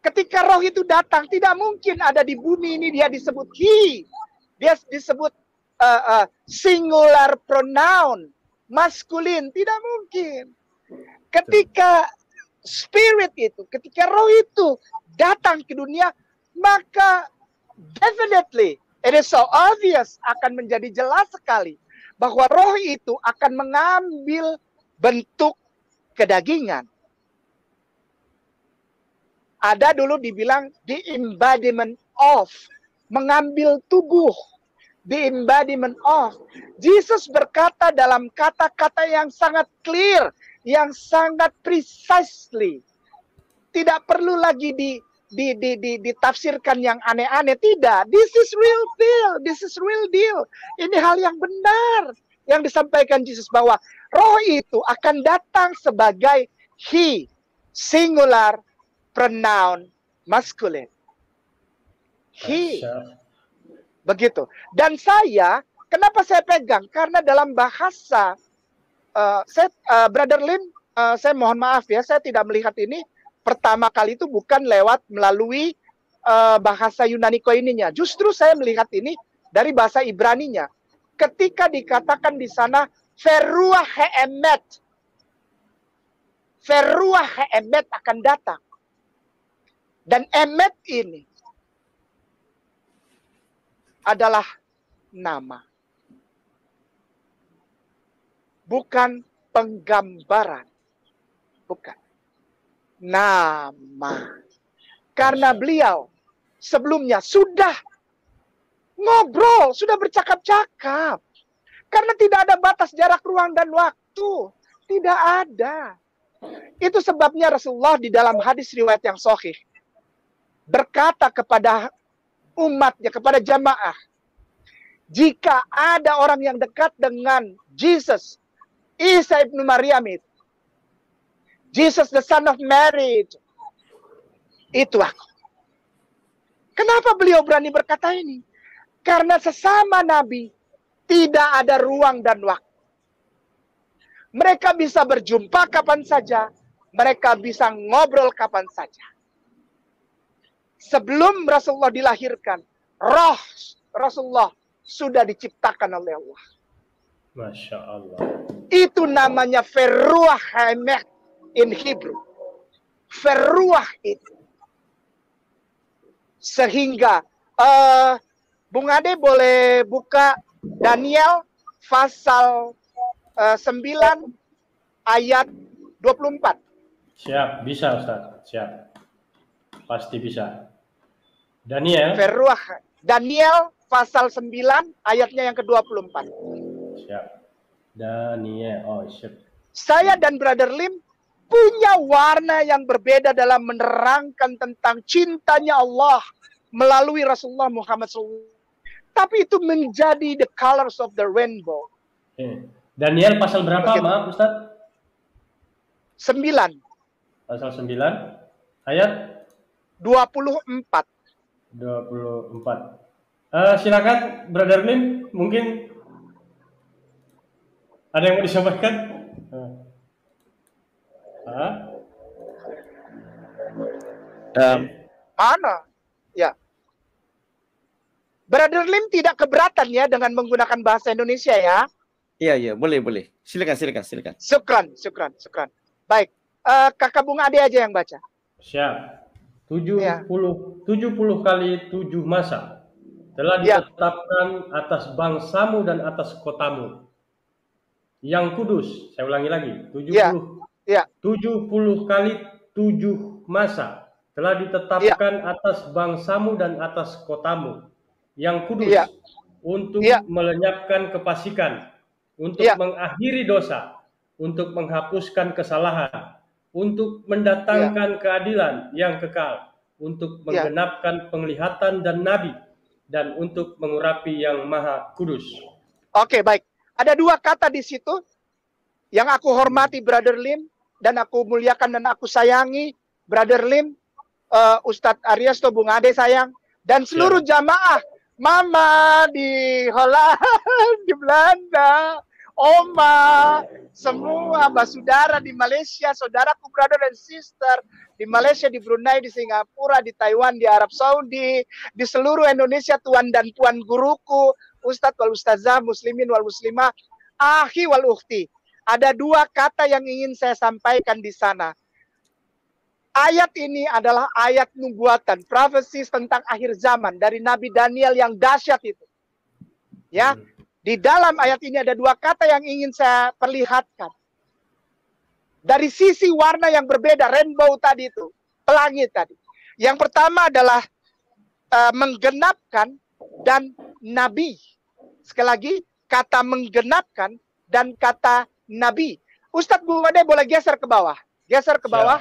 Ketika roh itu datang, tidak mungkin ada di bumi ini dia disebut he. Dia disebut uh, uh, singular pronoun, maskulin, tidak mungkin. Ketika spirit itu, ketika roh itu datang ke dunia, maka definitely it is so obvious akan menjadi jelas sekali bahwa roh itu akan mengambil bentuk kedagingan. Ada dulu dibilang the embodiment of, mengambil tubuh, the embodiment of. Jesus berkata dalam kata-kata yang sangat clear, yang sangat precisely. Tidak perlu lagi di di, di, di, ditafsirkan yang aneh-aneh. Tidak, this is real deal, this is real deal. Ini hal yang benar yang disampaikan Yesus bahwa roh itu akan datang sebagai he, singular pronoun masculine. He. Begitu. Dan saya, kenapa saya pegang? Karena dalam bahasa, uh, saya, uh, Brother Lim, uh, eh, saya mohon maaf ya, saya tidak melihat ini pertama kali itu bukan lewat melalui uh, bahasa Yunani koininya. Justru saya melihat ini dari bahasa Ibraninya. Ketika dikatakan di sana Feruah Heemet, Feruah Heemet akan datang. Dan Emet ini adalah nama. Bukan penggambaran. Bukan. Nama. Karena beliau sebelumnya sudah ngobrol, sudah bercakap-cakap. Karena tidak ada batas jarak ruang dan waktu. Tidak ada. Itu sebabnya Rasulullah di dalam hadis riwayat yang sohih berkata kepada umatnya, kepada jamaah, jika ada orang yang dekat dengan Jesus, Isa ibnu Maryam itu, Jesus the son of Mary itu aku. Kenapa beliau berani berkata ini? Karena sesama nabi tidak ada ruang dan waktu. Mereka bisa berjumpa kapan saja, mereka bisa ngobrol kapan saja sebelum Rasulullah dilahirkan, roh Rasulullah sudah diciptakan oleh Allah. Masya Allah. Itu namanya ferruah hamet in Hebrew. Ferruah itu. Sehingga uh, Bung Ade boleh buka Daniel pasal uh, eh, 9 ayat 24. Siap, bisa Ustaz. Siap. Pasti bisa. Daniel. Ferruah. Daniel pasal 9 ayatnya yang ke-24. Siap. Daniel. Oh, siap. Saya dan Brother Lim punya warna yang berbeda dalam menerangkan tentang cintanya Allah melalui Rasulullah Muhammad SAW. Tapi itu menjadi the colors of the rainbow. Daniel pasal berapa, Begitu. maaf Ustaz? 9. Pasal 9 ayat 24. 24. Uh, eh, silakan Brother Lim, mungkin ada yang mau disampaikan? Uh. Uh. Um. Mana? Ya. Brother Lim tidak keberatan ya dengan menggunakan bahasa Indonesia ya? Iya iya boleh boleh silakan silakan silakan. Sukran sukran sukran. Baik uh, kakak bunga Ade aja yang baca. Siap. 70 ya. 70 kali 7 masa telah iya. ditetapkan ya. atas bangsamu dan atas kotamu yang kudus. Saya ulangi lagi, 70 ya. Ya. 70 kali 7 masa telah ditetapkan ya. atas bangsamu dan atas kotamu yang kudus ya. untuk ya. melenyapkan kepasikan, untuk ya. mengakhiri dosa, untuk menghapuskan kesalahan, untuk mendatangkan ya. keadilan yang kekal, untuk ya. menggenapkan ya. penglihatan dan nabi, dan untuk mengurapi yang maha kudus. Oke, baik. Ada dua kata di situ yang aku hormati Brother Lim dan aku muliakan dan aku sayangi Brother Lim, uh, Ustadz Aryasto Bung Ade sayang dan seluruh ya. jamaah Mama di Holland, di Belanda, Oma, semua mbak saudara di Malaysia, saudaraku brother dan sister di Malaysia, di Brunei, di Singapura, di Taiwan, di Arab Saudi, di seluruh Indonesia, tuan dan puan guruku, ustadz wal ustazah, muslimin wal muslimah, ahi wal ukti. Ada dua kata yang ingin saya sampaikan di sana. Ayat ini adalah ayat nubuatan, profesi tentang akhir zaman dari Nabi Daniel yang dahsyat itu. Ya, hmm di dalam ayat ini ada dua kata yang ingin saya perlihatkan. Dari sisi warna yang berbeda, rainbow tadi itu, pelangi tadi. Yang pertama adalah uh, menggenapkan dan nabi. Sekali lagi, kata menggenapkan dan kata nabi. Ustadz Bumade boleh geser ke bawah. Geser ke bawah.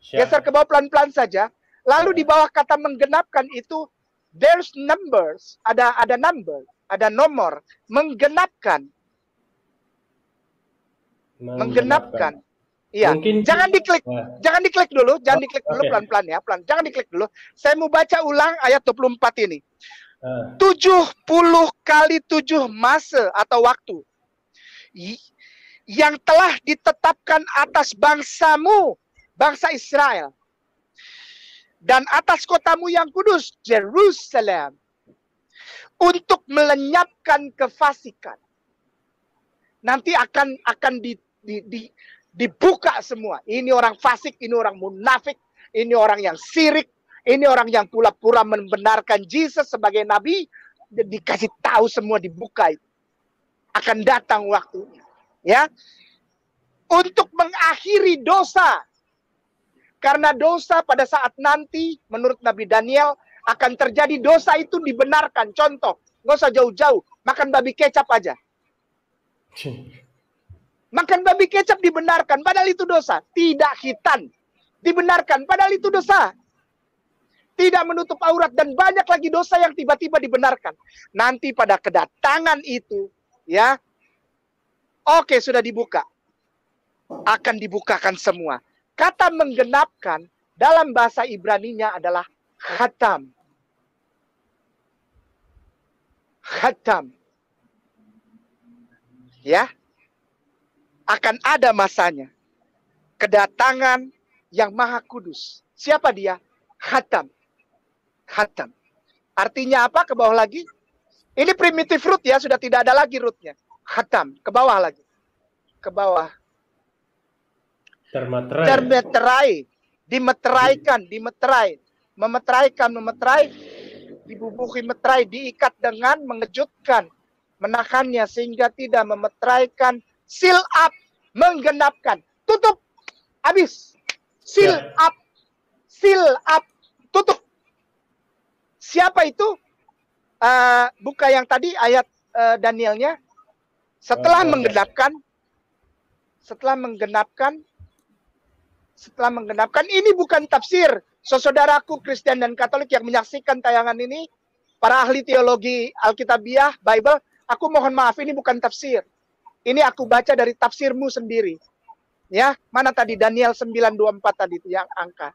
Geser ke bawah pelan-pelan saja. Lalu di bawah kata menggenapkan itu there's numbers, ada ada number ada nomor menggenapkan. menggenapkan. Iya. Jangan diklik. Jangan diklik dulu, jangan oh, diklik dulu pelan-pelan ya, pelan. Jangan diklik dulu. Saya mau baca ulang ayat 24 ini. Ah. Uh. 70 kali 7 masa atau waktu yang telah ditetapkan atas bangsamu, bangsa Israel dan atas kotamu yang kudus, Jerusalem untuk melenyapkan kefasikan. Nanti akan akan di, di, di, dibuka semua. Ini orang fasik, ini orang munafik, ini orang yang sirik, ini orang yang pura-pura membenarkan Yesus sebagai nabi, dikasih tahu semua dibuka itu. Akan datang waktunya. Ya. Untuk mengakhiri dosa. Karena dosa pada saat nanti menurut Nabi Daniel akan terjadi dosa itu dibenarkan. Contoh, nggak usah jauh-jauh, makan babi kecap aja. Makan babi kecap dibenarkan, padahal itu dosa. Tidak hitan, dibenarkan, padahal itu dosa. Tidak menutup aurat dan banyak lagi dosa yang tiba-tiba dibenarkan. Nanti pada kedatangan itu, ya, oke sudah dibuka, akan dibukakan semua. Kata menggenapkan dalam bahasa Ibrani nya adalah khatam. khatam. Ya. Akan ada masanya. Kedatangan yang maha kudus. Siapa dia? Khatam. Khatam. Artinya apa? Ke bawah lagi. Ini primitif root ya. Sudah tidak ada lagi rootnya. Khatam. Ke bawah lagi. Ke bawah. Termeterai. Termeterai. Dimeteraikan. Dimeterai. Memeteraikan. Memeterai dibubuhi metrai diikat dengan mengejutkan menahannya sehingga tidak memetraikan seal up menggenapkan tutup habis seal ya. up seal up tutup siapa itu uh, buka yang tadi ayat uh, Danielnya setelah oh, menggenapkan setelah menggenapkan setelah menggenapkan ini bukan tafsir Saudaraku Kristen dan Katolik yang menyaksikan tayangan ini, para ahli teologi Alkitabiah, Bible, aku mohon maaf ini bukan tafsir. Ini aku baca dari tafsirmu sendiri. Ya, mana tadi Daniel 924 tadi itu yang angka.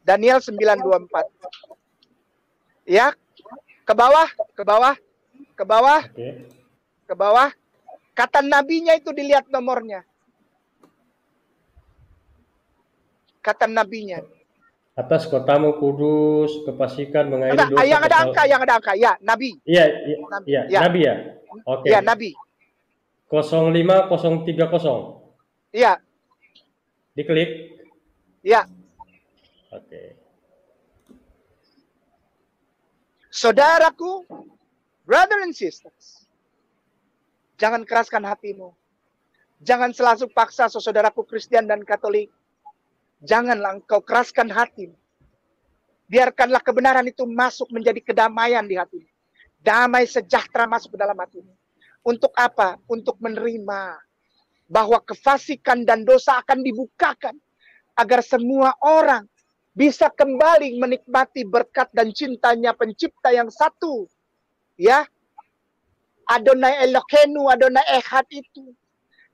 Daniel 924. Ya. Ke bawah, ke bawah, ke bawah. Ke bawah. Kata nabinya itu dilihat nomornya. Kata nabinya atas kotamu kudus kepastikan mengairi dosa yang ada angka yang ada angka ya nabi iya iya nabi ya, Nabi ya oke okay. ya nabi 05030 iya diklik iya oke okay. saudaraku brother and sisters jangan keraskan hatimu jangan selalu paksa saudaraku kristian dan Katolik Janganlah engkau keraskan hati, Biarkanlah kebenaran itu masuk menjadi kedamaian di hatimu. Damai sejahtera masuk ke dalam hatimu. Untuk apa? Untuk menerima bahwa kefasikan dan dosa akan dibukakan agar semua orang bisa kembali menikmati berkat dan cintanya pencipta yang satu. Ya. Adonai Elokeinu, Adonai Ehad itu.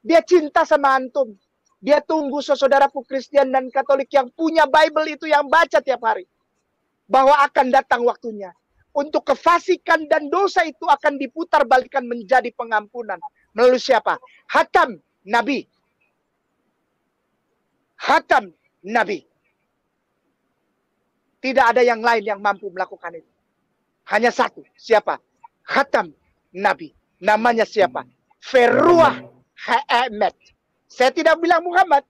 Dia cinta sama antum. Dia tunggu saudaraku Kristen dan Katolik yang punya Bible itu yang baca tiap hari. Bahwa akan datang waktunya. Untuk kefasikan dan dosa itu akan diputar balikan menjadi pengampunan. Melalui siapa? Hatam Nabi. Hatam Nabi. Tidak ada yang lain yang mampu melakukan itu. Hanya satu. Siapa? Hatam Nabi. Namanya siapa? Feruah Haemet. Saya tidak bilang Muhammad.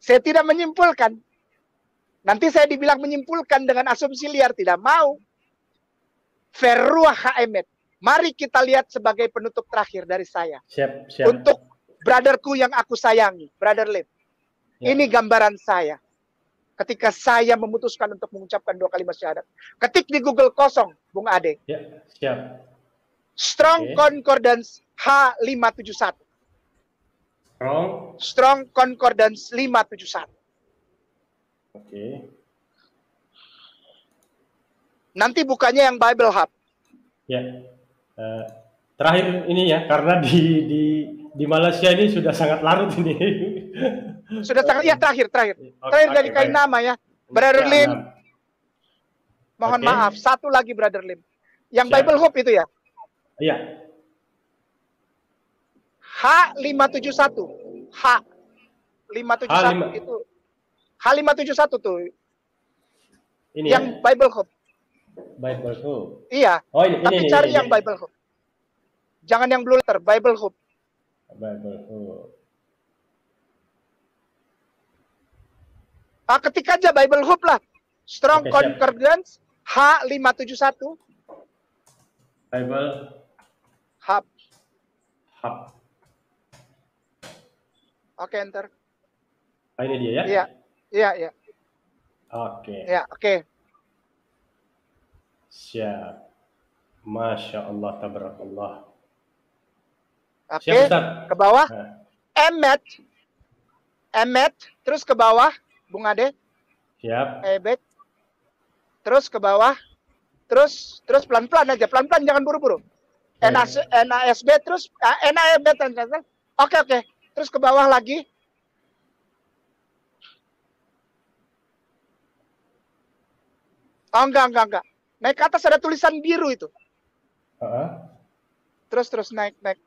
Saya tidak menyimpulkan. Nanti saya dibilang menyimpulkan dengan asumsi liar. Tidak mau. Ferruah Haemet. Mari kita lihat sebagai penutup terakhir dari saya. Siap, siap. Untuk brotherku yang aku sayangi, brother Lim. Ya. Ini gambaran saya. Ketika saya memutuskan untuk mengucapkan dua kalimat syahadat. Ketik di Google kosong, Bung Ade. Ya, siap. Strong okay. Concordance H571. Strong. Strong Concordance 571. Oke. Okay. Nanti bukanya yang Bible Hub. Ya. Uh, terakhir ini ya, karena di di di Malaysia ini sudah sangat larut ini. sudah sangat ya terakhir terakhir. Okay, terakhir dari okay. nama ya. Brother Lim. Mohon okay. maaf, satu lagi Brother Lim. Yang Siap. Bible Hub itu ya? Iya. H571. H571 itu H571 tuh. Ini yang ya? Bible Hope. Bible Hope. Iya. Oh, ini, tapi ini, cari ini, yang ini. Bible Hope. Jangan yang blue letter, Bible Hope. Bible Hope. Ah, ketik aja Bible Hope lah. Strong okay, Concordance siap. H571. Bible Hub. Hub. Oke, okay, enter. Oh, ini dia ya? Iya. Iya, iya. Oke. Okay. Iya, oke. Okay. Siap. Masya Allah, tabarakallah. Oke, okay. Siap, ke bawah. Nah. Emmet. Emmet, terus ke bawah, Bung Ade. Siap. Ebet. Terus ke bawah. Terus terus pelan-pelan aja, pelan-pelan jangan buru-buru. Iya. NASB terus eh, NASB Oke, oke terus ke bawah lagi. Oh enggak, enggak, enggak. Naik ke atas ada tulisan biru itu. Terus, terus naik, naik.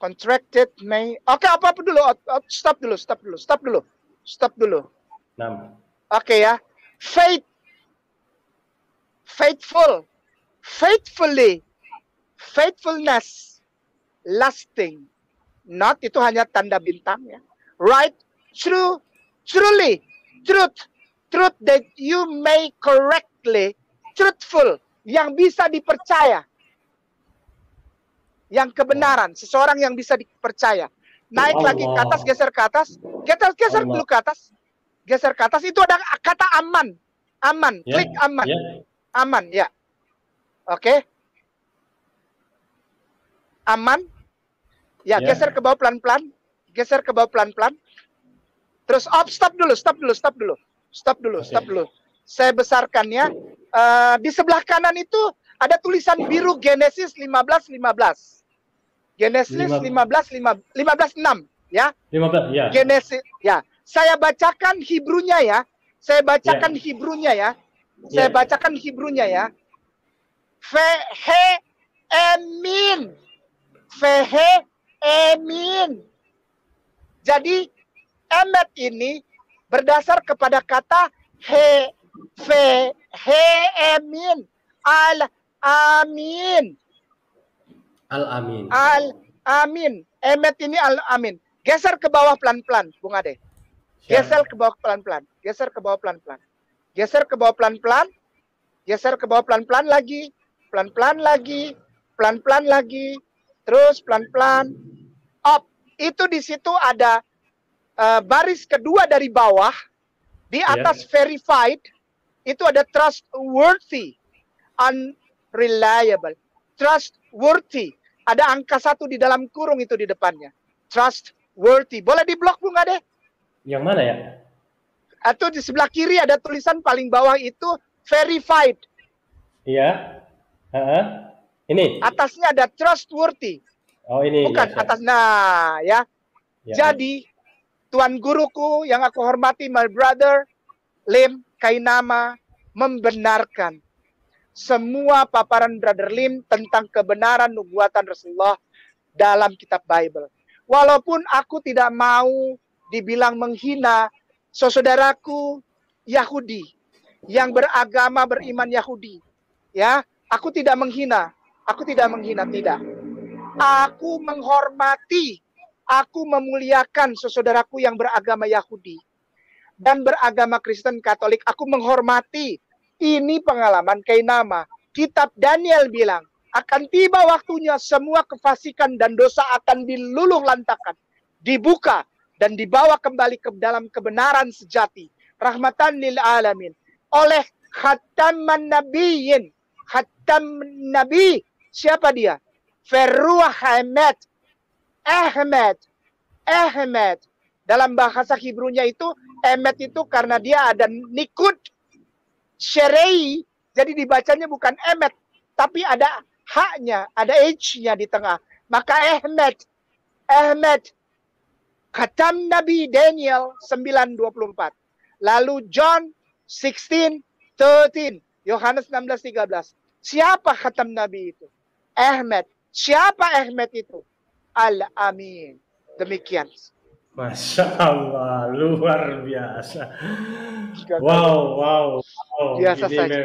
Contracted May. Oke, okay, apa-apa dulu. Stop dulu, stop dulu, stop dulu. Stop dulu. Oke okay, ya. Faith. Faithful. Faithfully. Faithfulness. Lasting. Not itu hanya tanda bintang ya. Right, true, truly, truth, truth that you may correctly, truthful, yang bisa dipercaya. Yang kebenaran, seseorang yang bisa dipercaya. Naik wow. lagi ke atas, geser ke atas, geser geser dulu ke atas. Geser ke atas itu ada kata aman. Aman, yeah. klik aman. Yeah. Aman, ya. Yeah. Oke. Okay. Aman Ya, yeah. geser ke bawah pelan-pelan. Geser ke bawah pelan-pelan. Terus op, stop dulu, stop dulu, stop dulu. Stop dulu, okay. stop dulu. Saya besarkan ya. Uh, di sebelah kanan itu ada tulisan biru Genesis 15 15. Genesis 15 15 15 6 ya. 15 ya. Genesis ya. Saya bacakan Hebrunya ya. Saya bacakan yeah. Hebrunya ya. ya. Saya yeah. bacakan Hebrunya ya. Fehe emin. Fehe Emin, Jadi emet ini berdasar kepada kata he, fe, he, amin, al, amin. Al amin. Al amin. Emet ini al amin. Geser ke bawah pelan-pelan, Bung Ade. Geser ke bawah pelan-pelan. Geser ke bawah pelan-pelan. Geser ke bawah pelan-pelan. Geser ke bawah pelan-pelan lagi. Pelan-pelan lagi. Pelan-pelan lagi terus pelan-pelan up. Itu di situ ada uh, baris kedua dari bawah, di ya. atas yeah. verified itu ada trustworthy, unreliable, trustworthy. Ada angka satu di dalam kurung itu di depannya. Trustworthy. Boleh di blok bunga deh? Yang mana ya? Atau di sebelah kiri ada tulisan paling bawah itu verified. Iya. Yeah. Uh -huh. Ini. Atasnya ada trustworthy. Oh ini. Bukan ya, atas. Nah ya. ya. Jadi ya. tuan guruku yang aku hormati, my brother Lim Kainama membenarkan semua paparan brother Lim tentang kebenaran nubuatan Rasulullah dalam kitab Bible. Walaupun aku tidak mau dibilang menghina saudaraku Yahudi yang beragama beriman Yahudi. Ya, aku tidak menghina. Aku tidak menghina, tidak. Aku menghormati, aku memuliakan saudaraku yang beragama Yahudi dan beragama Kristen Katolik. Aku menghormati. Ini pengalaman Kainama. Kitab Daniel bilang, akan tiba waktunya semua kefasikan dan dosa akan diluluh lantakan, dibuka dan dibawa kembali ke dalam kebenaran sejati. Rahmatan lil alamin. Oleh khataman nabiyin, khatam nabi Siapa dia? Ferruah Ahmed. Ahmed. Ahmed. Dalam bahasa Hebrunya itu, Ahmed itu karena dia ada nikut. Syerei. Jadi dibacanya bukan Ahmed. Tapi ada haknya, ada H-nya di tengah. Maka Ahmed. Ahmed. katam Nabi Daniel 924. Lalu John sixteen thirteen Yohanes tiga belas Siapa khatam Nabi itu? Ahmed, Siapa Ahmed itu? Al-Amin. Demikian. Masya Allah, luar biasa. Wow, wow, wow. Biasa Ini saja.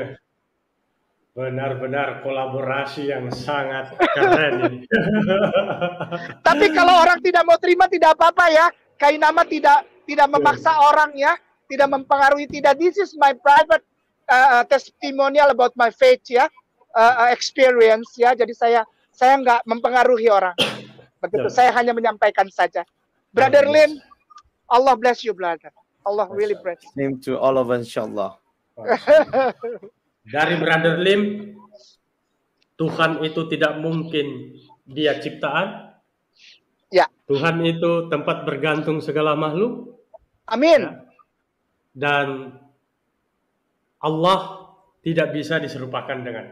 Benar-benar kolaborasi yang sangat keren. Tapi kalau orang tidak mau terima tidak apa-apa ya. Kainama tidak tidak memaksa iya. orang ya, tidak mempengaruhi tidak. This is my private uh, uh testimonial about my faith ya uh, experience ya. Jadi saya saya nggak mempengaruhi orang. Begitu. Ya. Saya hanya menyampaikan saja. Brother ya, ya. Lim, Allah bless you, brother. Allah really bless. Name to all of us, insyaAllah. Dari Brother Lim, Tuhan itu tidak mungkin dia ciptaan. Ya. Tuhan itu tempat bergantung segala makhluk. Amin. Dan Allah tidak bisa diserupakan dengan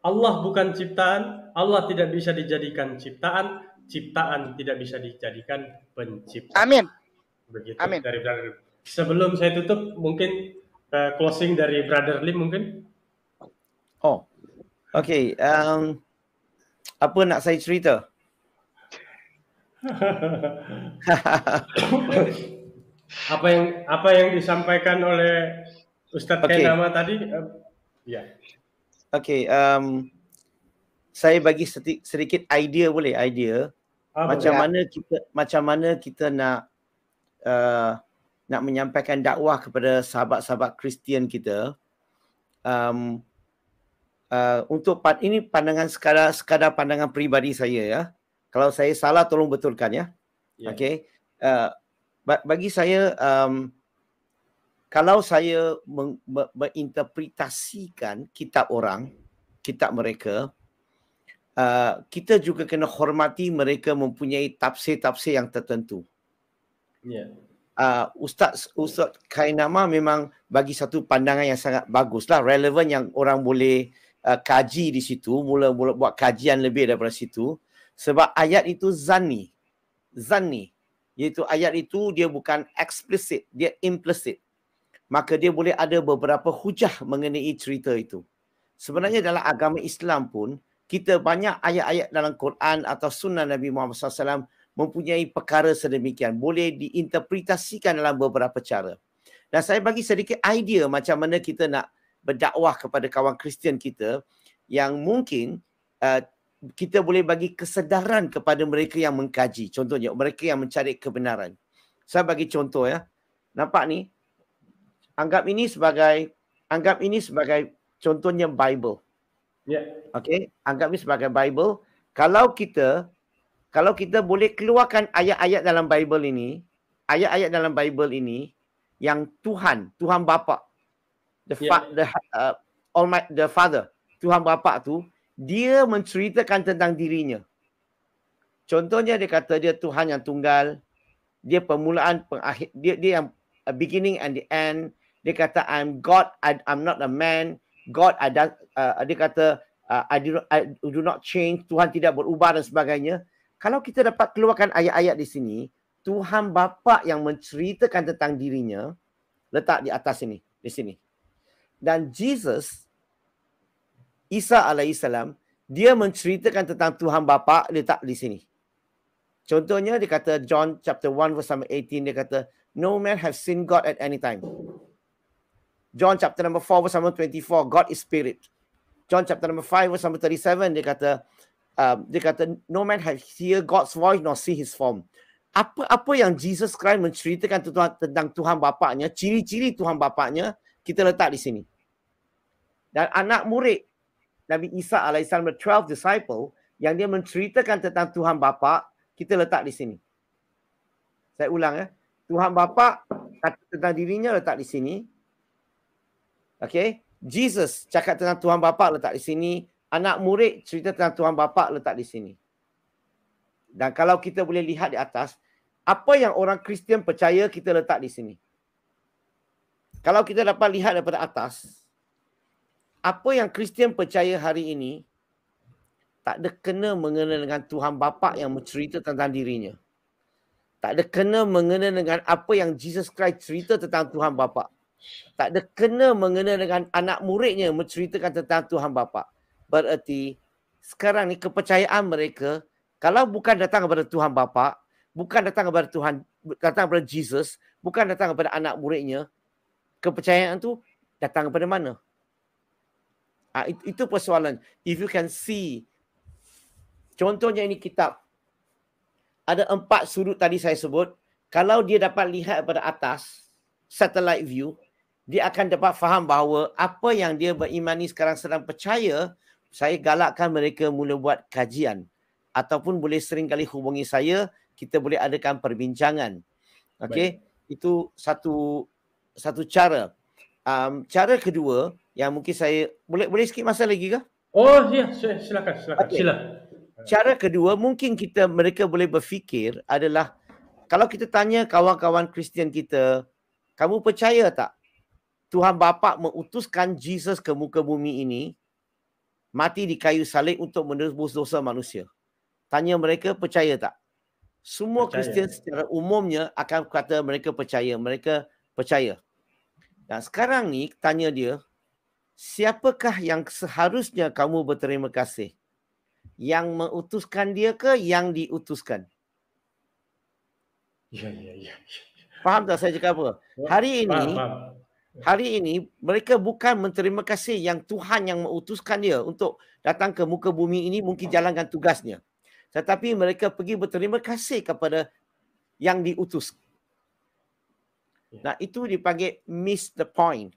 Allah bukan ciptaan, Allah tidak bisa dijadikan ciptaan, ciptaan tidak bisa dijadikan pencipta. Amin. Begitu Amin. dari Brother Lim. Sebelum saya tutup, mungkin uh, closing dari Brother Lim mungkin. Oh, okay. Um, apa nak saya cerita? apa yang apa yang disampaikan oleh Ustaz okay. Kainama tadi? Uh, ya. Yeah. Okay, um, saya bagi sedikit idea boleh idea oh, macam boleh. mana kita macam mana kita nak uh, nak menyampaikan dakwah kepada sahabat-sahabat Kristian kita um, uh, untuk pan, ini pandangan sekadar sekadar pandangan peribadi saya ya kalau saya salah tolong betulkan ya yeah. okay uh, bagi saya um, kalau saya menginterpretasikan kitab orang, kitab mereka, uh, kita juga kena hormati mereka mempunyai tafsir-tafsir yang tertentu. Yeah. Uh, Ustaz, Ustaz Kainama memang bagi satu pandangan yang sangat bagus lah, relevan yang orang boleh uh, kaji di situ, mula-mula buat kajian lebih daripada situ. Sebab ayat itu zani. Zani. Iaitu ayat itu dia bukan explicit, dia implicit maka dia boleh ada beberapa hujah mengenai cerita itu. Sebenarnya dalam agama Islam pun, kita banyak ayat-ayat dalam Quran atau sunnah Nabi Muhammad SAW mempunyai perkara sedemikian. Boleh diinterpretasikan dalam beberapa cara. Dan saya bagi sedikit idea macam mana kita nak berdakwah kepada kawan Kristian kita yang mungkin uh, kita boleh bagi kesedaran kepada mereka yang mengkaji. Contohnya, mereka yang mencari kebenaran. Saya bagi contoh ya. Nampak ni, anggap ini sebagai anggap ini sebagai contohnya Bible. Ya. Yeah. Okey, anggap ini sebagai Bible. Kalau kita kalau kita boleh keluarkan ayat-ayat dalam Bible ini, ayat-ayat dalam Bible ini yang Tuhan, Tuhan Bapa, the ya. fa- yeah. the uh, all my the father, Tuhan Bapa tu dia menceritakan tentang dirinya. Contohnya dia kata dia Tuhan yang tunggal, dia permulaan pengakhir, dia dia yang beginning and the end, dia kata I'm God I, I'm not a man God I uh, dia kata uh, I, do, I do not change Tuhan tidak berubah dan sebagainya kalau kita dapat keluarkan ayat-ayat di sini Tuhan Bapa yang menceritakan tentang dirinya letak di atas sini di sini dan Jesus Isa alaihissalam dia menceritakan tentang Tuhan Bapa letak di sini Contohnya dia kata John chapter 1 verse 18 dia kata no man have seen God at any time John chapter number 4 verse number 24 God is spirit. John chapter number 5 verse number 37 dia kata um, dia kata no man has hear God's voice nor see his form. Apa-apa yang Jesus Christ menceritakan tentang, Tuhan Bapaknya, ciri-ciri Tuhan Bapaknya kita letak di sini. Dan anak murid Nabi Isa alaihissalam the 12 disciple yang dia menceritakan tentang Tuhan Bapa kita letak di sini. Saya ulang ya. Tuhan Bapa kata tentang dirinya letak di sini. Okay. Jesus cakap tentang Tuhan Bapa letak di sini. Anak murid cerita tentang Tuhan Bapa letak di sini. Dan kalau kita boleh lihat di atas, apa yang orang Kristian percaya kita letak di sini. Kalau kita dapat lihat daripada atas, apa yang Kristian percaya hari ini, tak ada kena mengena dengan Tuhan Bapa yang mencerita tentang dirinya. Tak ada kena mengena dengan apa yang Jesus Christ cerita tentang Tuhan Bapa. Tak ada kena mengena dengan anak muridnya menceritakan tentang Tuhan Bapa. Bererti sekarang ni kepercayaan mereka kalau bukan datang kepada Tuhan Bapa, bukan datang kepada Tuhan datang kepada Jesus, bukan datang kepada anak muridnya, kepercayaan tu datang kepada mana? Ah ha, itu persoalan. If you can see contohnya ini kitab ada empat sudut tadi saya sebut. Kalau dia dapat lihat pada atas, satellite view, dia akan dapat faham bahawa apa yang dia berimani sekarang sedang percaya, saya galakkan mereka mula buat kajian ataupun boleh seringkali hubungi saya, kita boleh adakan perbincangan. Okey, itu satu satu cara. Um, cara kedua yang mungkin saya boleh boleh sikit masa lagi ke? Oh ya, yeah. silakan silakan. Okay. Sila. Cara kedua mungkin kita mereka boleh berfikir adalah kalau kita tanya kawan-kawan Kristian kita, kamu percaya tak Tuhan Bapa mengutuskan Jesus ke muka bumi ini mati di kayu salib untuk menebus dosa manusia. Tanya mereka percaya tak? Semua Kristian secara umumnya akan kata mereka percaya, mereka percaya. Dan sekarang ni tanya dia, siapakah yang seharusnya kamu berterima kasih? Yang mengutuskan dia ke yang diutuskan? Ya, ya, ya. ya, ya. Faham tak saya cakap apa? Hari ini, Hari ini mereka bukan menerima kasih yang Tuhan yang mengutuskan dia untuk datang ke muka bumi ini mungkin jalankan tugasnya. Tetapi mereka pergi berterima kasih kepada yang diutus. Ya. Nah itu dipanggil miss the point.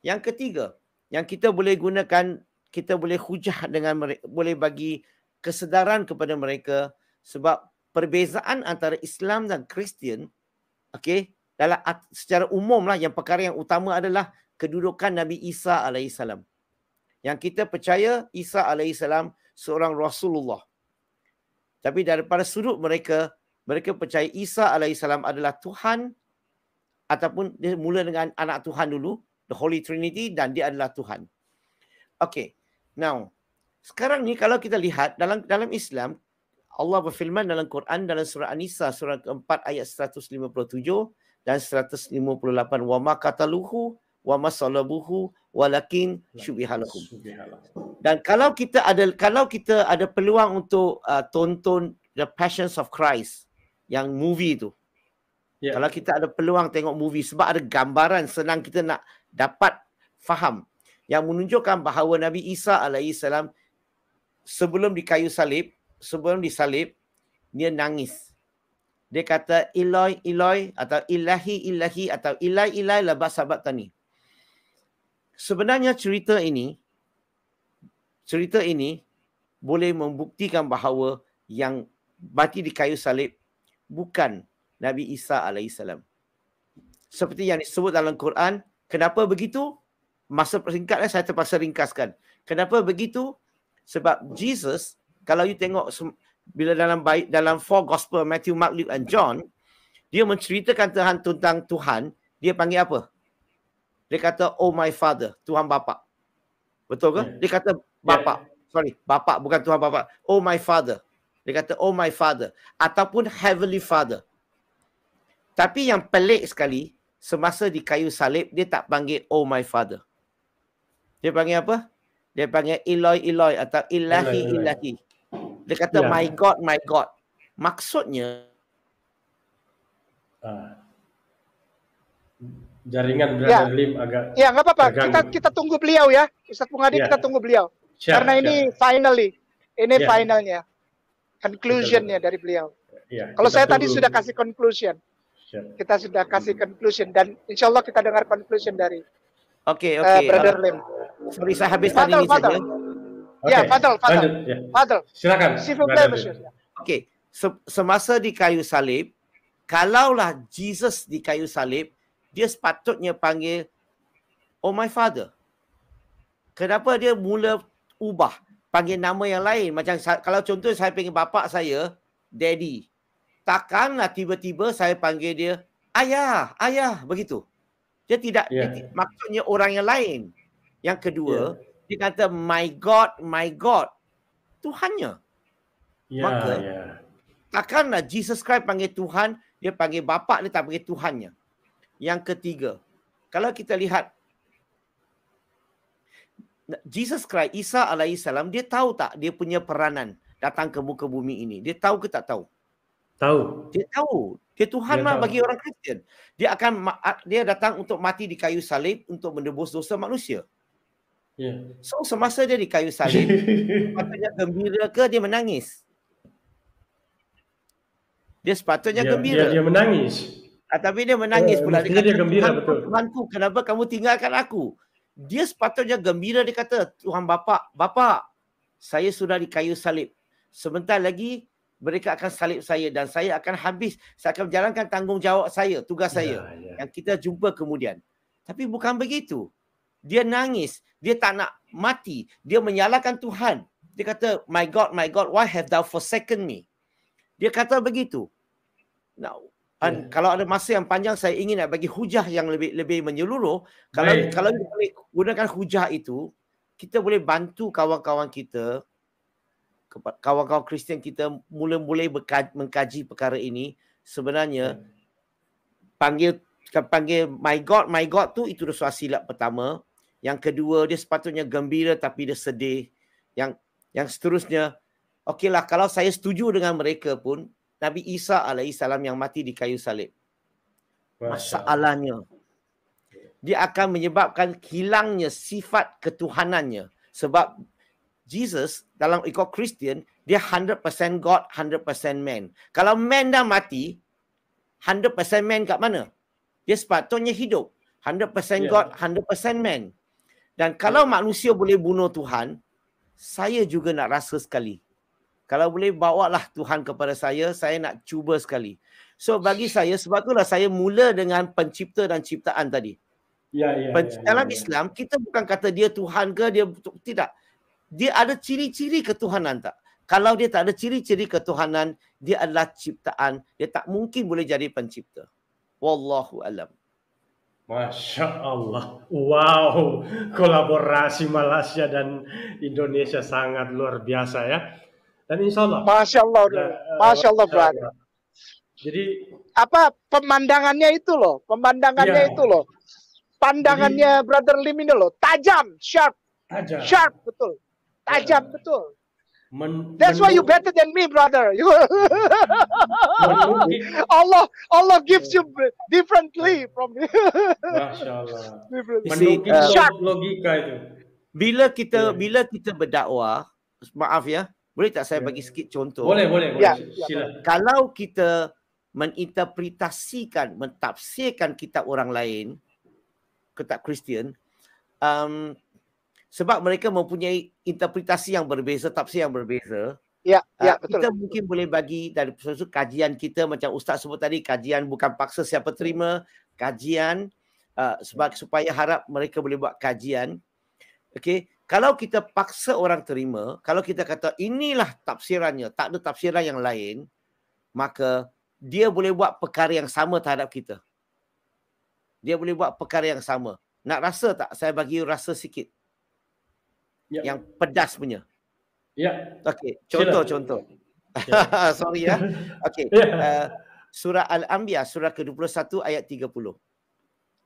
Yang ketiga, yang kita boleh gunakan, kita boleh hujah dengan mereka, boleh bagi kesedaran kepada mereka sebab perbezaan antara Islam dan Kristian, okay, dalam secara umumlah yang perkara yang utama adalah kedudukan Nabi Isa alaihissalam. Yang kita percaya Isa alaihissalam seorang Rasulullah. Tapi daripada sudut mereka, mereka percaya Isa alaihissalam adalah Tuhan ataupun dia mula dengan anak Tuhan dulu, the Holy Trinity dan dia adalah Tuhan. Okay, now sekarang ni kalau kita lihat dalam dalam Islam Allah berfirman dalam Quran dalam surah An-Nisa surah keempat ayat 157 dan 158 wama kataluhu wama salabuhu walakin syubihalakum dan kalau kita ada kalau kita ada peluang untuk uh, tonton the passions of christ yang movie tu yeah. kalau kita ada peluang tengok movie sebab ada gambaran senang kita nak dapat faham yang menunjukkan bahawa nabi isa alaihi salam sebelum di kayu salib sebelum disalib dia nangis dia kata iloi iloi atau ilahi ilahi atau ilai ilai labas lah sabat tani. Sebenarnya cerita ini, cerita ini boleh membuktikan bahawa yang mati di kayu salib bukan Nabi Isa AS. Seperti yang disebut dalam Quran, kenapa begitu? Masa singkatnya eh, saya terpaksa ringkaskan. Kenapa begitu? Sebab Jesus, kalau you tengok bila dalam baik dalam four gospel Matthew, Mark, Luke and John, dia menceritakan Tuhan tentang Tuhan, dia panggil apa? Dia kata oh my father, Tuhan bapa. Betul ke? Dia kata bapa. Sorry, bapa bukan Tuhan bapa. Oh my father. Dia kata oh my father ataupun heavenly father. Tapi yang pelik sekali semasa di kayu salib dia tak panggil oh my father. Dia panggil apa? Dia panggil Eloi Eloi atau Ilahi. Ilahi. Dia kata yeah. my god, my god. Maksudnya uh, jaringan Brother yeah. Lim agak Ya, yeah, enggak apa-apa. Kita kita tunggu beliau ya. Ustaz Pungadi yeah. kita tunggu beliau. Sure, Karena ini sure. finally. Ini yeah. finalnya. Conclusionnya dari beliau. Yeah, Kalau saya tunggu. tadi sudah kasih conclusion. Sure. Kita sudah kasih conclusion dan insya Allah kita dengar conclusion dari Oke, okay, eh, oke. Okay. Uh, Brother Lim. Sorry, saya habis tadi ini saja. Ya, ya, Fadl, Fadl. Silakan. Silakan. Ya. Okay, Okey. So, semasa di kayu salib, kalaulah Jesus di kayu salib, dia sepatutnya panggil, Oh my father. Kenapa dia mula ubah? Panggil nama yang lain. Macam kalau contoh saya panggil bapak saya, Daddy. Takkanlah tiba-tiba saya panggil dia, Ayah, ayah, begitu. Dia tidak, yeah. dia, maksudnya orang yang lain. Yang kedua, yeah dia kata my god my god Tuhannya. Ya yeah, ya. Yeah. Takkanlah Jesus Christ panggil Tuhan, dia panggil bapa dia tak panggil Tuhannya. Yang ketiga. Kalau kita lihat Jesus Christ Isa alaihi salam dia tahu tak dia punya peranan datang ke muka bumi ini? Dia tahu ke tak tahu? Tahu. Dia tahu. Dia Tuhan dia mah tahu. bagi orang Kristian. Dia akan dia datang untuk mati di kayu salib untuk menebus dosa manusia. Yeah. So semasa dia di kayu salib, sepatutnya gembira ke dia menangis? Dia sepatutnya dia, gembira. Dia, dia menangis. Ah, tapi dia menangis uh, pula. Dia, kata, dia gembira betul. Tuhan ku, kenapa kamu tinggalkan aku? Dia sepatutnya gembira dia kata, Tuhan bapa, bapa, saya sudah di kayu salib. Sebentar lagi mereka akan salib saya dan saya akan habis. Saya akan menjalankan tanggungjawab saya, tugas ya, saya yeah, yeah. yang kita jumpa kemudian. Tapi bukan begitu dia nangis dia tak nak mati dia menyalahkan Tuhan dia kata my god my god why have thou forsaken me dia kata begitu now yeah. kalau ada masa yang panjang saya ingin nak bagi hujah yang lebih lebih menyeluruh kalau yeah. kalau kita boleh gunakan hujah itu kita boleh bantu kawan-kawan kita kawan-kawan Kristian kita mula-mula mengkaji perkara ini sebenarnya yeah. Hmm. panggil panggil my god my god tu itu sudah silap pertama yang kedua, dia sepatutnya gembira tapi dia sedih. Yang yang seterusnya, okeylah kalau saya setuju dengan mereka pun, Nabi Isa alaihissalam yang mati di kayu salib. Masalahnya, dia akan menyebabkan hilangnya sifat ketuhanannya. Sebab Jesus dalam ikut Kristian, dia 100% God, 100% man. Kalau man dah mati, 100% man kat mana? Dia sepatutnya hidup. 100% yeah. God, 100% man. Dan kalau manusia boleh bunuh Tuhan, saya juga nak rasa sekali. Kalau boleh bawa lah Tuhan kepada saya, saya nak cuba sekali. So bagi saya sebab itulah saya mula dengan pencipta dan ciptaan tadi. Ya ya. ya, ya dalam ya, ya. Islam kita bukan kata dia Tuhan ke dia tidak. Dia ada ciri-ciri ketuhanan tak? Kalau dia tak ada ciri-ciri ketuhanan, dia adalah ciptaan, dia tak mungkin boleh jadi pencipta. Wallahu alam. Masya Allah, wow, kolaborasi Malaysia dan Indonesia sangat luar biasa ya. Dan insya Allah. Masya Allah, dan, nah, Masya Allah, eh, Masya Allah. Jadi apa pemandangannya itu loh, pemandangannya ya. itu loh, pandangannya Jadi, brother Lim ini loh, tajam, sharp, tajam. sharp betul, tajam iya. betul. Men, That's men, why you better than me, brother. Allah Allah gives you differently from me. Masya Allah. Different. See, uh, logika itu. Bila kita yeah. bila kita berdakwah, maaf ya, boleh tak saya yeah. bagi sikit contoh? Boleh, boleh, boleh. Yeah. Sila. Kalau kita menginterpretasikan, mentafsirkan kitab orang lain, kitab Kristian, um, sebab mereka mempunyai interpretasi yang berbeza, tafsir yang berbeza. Ya, ya, ah, betul. Kita mungkin boleh bagi dari sesuatu kajian kita macam Ustaz sebut tadi, kajian bukan paksa siapa terima, kajian uh, sebab supaya harap mereka boleh buat kajian. Okey, kalau kita paksa orang terima, kalau kita kata inilah tafsirannya, tak ada tafsiran yang lain, maka dia boleh buat perkara yang sama terhadap kita. Dia boleh buat perkara yang sama. Nak rasa tak? Saya bagi rasa sikit ya. yang pedas punya. Ya. Okey, contoh-contoh. Ya. Sorry ya. Okey. Ya. Uh, surah Al-Anbiya surah ke-21 ayat 30.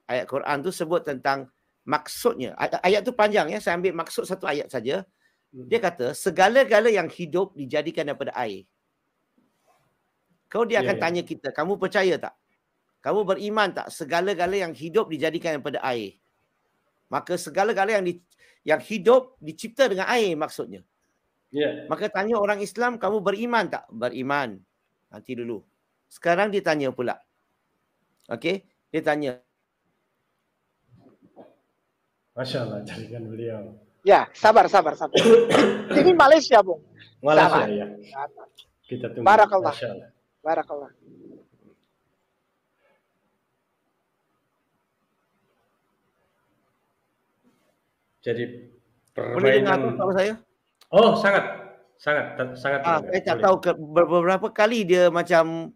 Ayat Quran tu sebut tentang maksudnya. Ayat tu panjang ya, saya ambil maksud satu ayat saja. Hmm. Dia kata segala-gala yang hidup dijadikan daripada air. Kau dia akan ya, ya. tanya kita, kamu percaya tak? Kamu beriman tak segala-gala yang hidup dijadikan daripada air? maka segala-gala yang di, yang hidup dicipta dengan air maksudnya. Yeah. Maka tanya orang Islam kamu beriman tak? Beriman. Nanti dulu. Sekarang dia tanya pula. Okay, dia tanya. Masya-Allah jadikan beliau. Ya, sabar sabar sabar. Ini Malaysia, Bung. Malaysia sabar. ya. Kita tunggu. Barakallah. Barakallah. jadi permainan Boleh sama saya? Oh, sangat. Sangat sangat. Ah, saya tak tahu ke, beberapa kali dia macam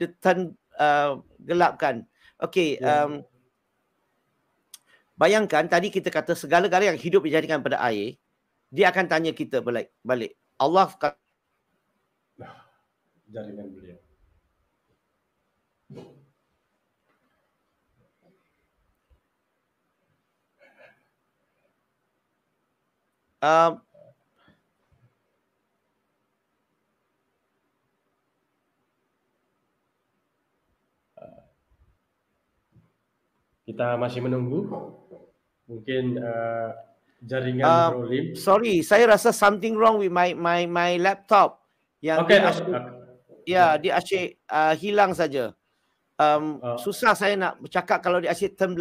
dia turn, uh, ah, gelapkan. Okey, yeah. um bayangkan tadi kita kata segala-gala yang hidup dijadikan pada air, dia akan tanya kita balik. balik. Allah kata, jaringan beliau. Um, kita masih menunggu. Mungkin uh, jaringan um, Brolim. Sorry, saya rasa something wrong with my my my laptop. Yang okay, dia asyik, okay. ya, dia asyik uh, hilang saja. Um, uh, susah saya nak bercakap kalau dia asyik turn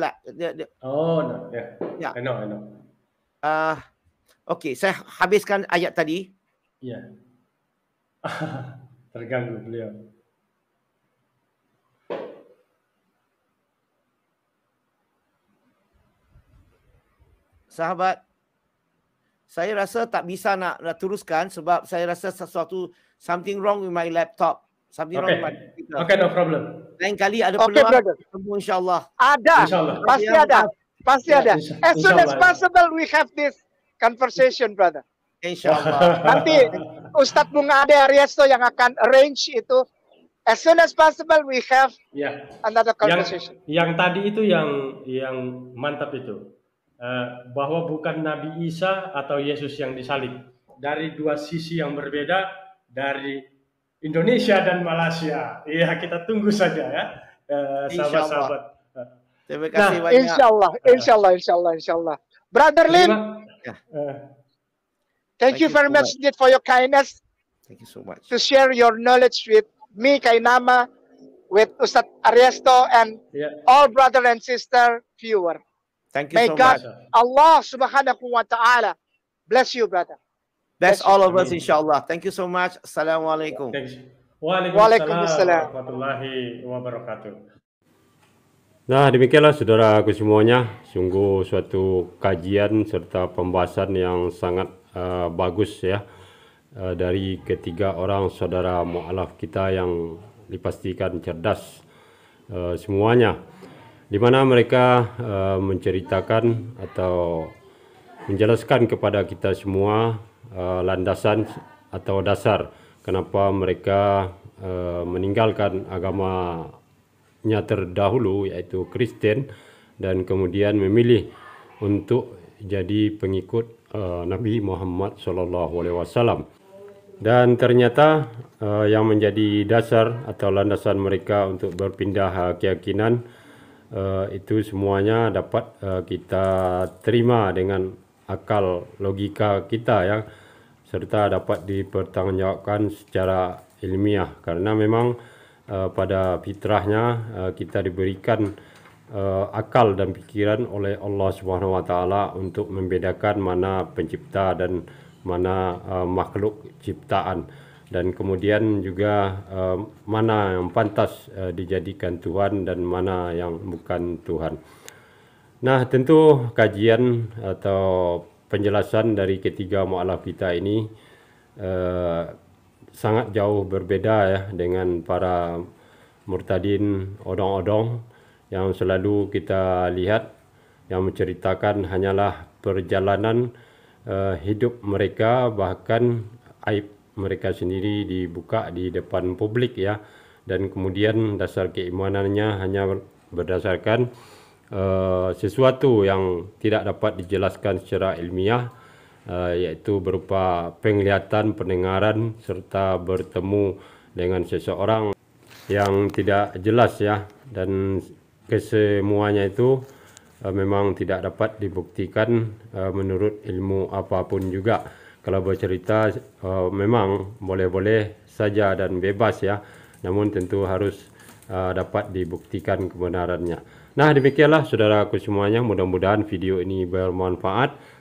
Oh, no. yeah. yeah. I know, I know. Uh, Okey, saya habiskan ayat tadi. Ya. Terganggu beliau. Sahabat, saya rasa tak bisa nak, nak teruskan sebab saya rasa sesuatu something wrong with my laptop. Something okay. wrong with my computer. Okay, no problem. Lain kali ada okay, peluang, temu insyaAllah. Ada. Insya Allah. Pasti ada. Pasti ya, ada. Insya, as soon as possible we have this conversation, brother. Insya Nanti Ustadz Bunga Ade Ariesto yang akan arrange itu. As soon as possible we have yeah. another conversation. Yang, yang tadi itu yang yang mantap itu. Uh, bahwa bukan Nabi Isa atau Yesus yang disalib. Dari dua sisi yang berbeda dari Indonesia dan Malaysia. Iya, kita tunggu saja ya. Eh, sahabat sahabat-sahabat. Terima kasih nah, banyak. Insya Allah, insya Allah, insya Allah, insya Allah. Brother Lim, Yeah. Uh, thank, Thank, you, you very so much, much for your kindness. Thank you so much. To share your knowledge with me, Kainama, with Ustad Ariesto, and yeah. all brother and sister viewer. Thank you May so God, much. Allah subhanahu wa ta'ala bless you, brother. Bless, bless all you. of us, inshallah. Thank you so much. Assalamu alaikum. Waalaikumsalam warahmatullahi Nah demikianlah saudara aku semuanya sungguh suatu kajian serta pembahasan yang sangat uh, bagus ya uh, dari ketiga orang saudara mu'alaf kita yang dipastikan cerdas uh, semuanya di mana mereka uh, menceritakan atau menjelaskan kepada kita semua uh, landasan atau dasar kenapa mereka uh, meninggalkan agama etnisnya terdahulu iaitu Kristen dan kemudian memilih untuk jadi pengikut uh, Nabi Muhammad sallallahu alaihi wasallam. Dan ternyata uh, yang menjadi dasar atau landasan mereka untuk berpindah uh, keyakinan uh, itu semuanya dapat uh, kita terima dengan akal logika kita ya serta dapat dipertanggungjawabkan secara ilmiah karena memang Eh, pada fitrahnya eh, kita diberikan eh, akal dan pikiran oleh Allah Subhanahu wa taala untuk membedakan mana pencipta dan mana makhluk ciptaan dan kemudian juga mana yang pantas dijadikan Tuhan dan mana yang bukan Tuhan. Nah, tentu kajian atau penjelasan dari ketiga mualaf kita ini sangat jauh berbeda ya dengan para murtadin odong-odong yang selalu kita lihat yang menceritakan hanyalah perjalanan eh, hidup mereka bahkan aib mereka sendiri dibuka di depan publik ya dan kemudian dasar keimanannya hanya berdasarkan eh, sesuatu yang tidak dapat dijelaskan secara ilmiah uh, iaitu berupa penglihatan, pendengaran serta bertemu dengan seseorang yang tidak jelas ya dan kesemuanya itu uh, memang tidak dapat dibuktikan uh, menurut ilmu apapun juga. Kalau bercerita uh, memang boleh-boleh saja dan bebas ya. Namun tentu harus uh, dapat dibuktikan kebenarannya. Nah demikianlah saudara aku semuanya. Mudah-mudahan video ini bermanfaat.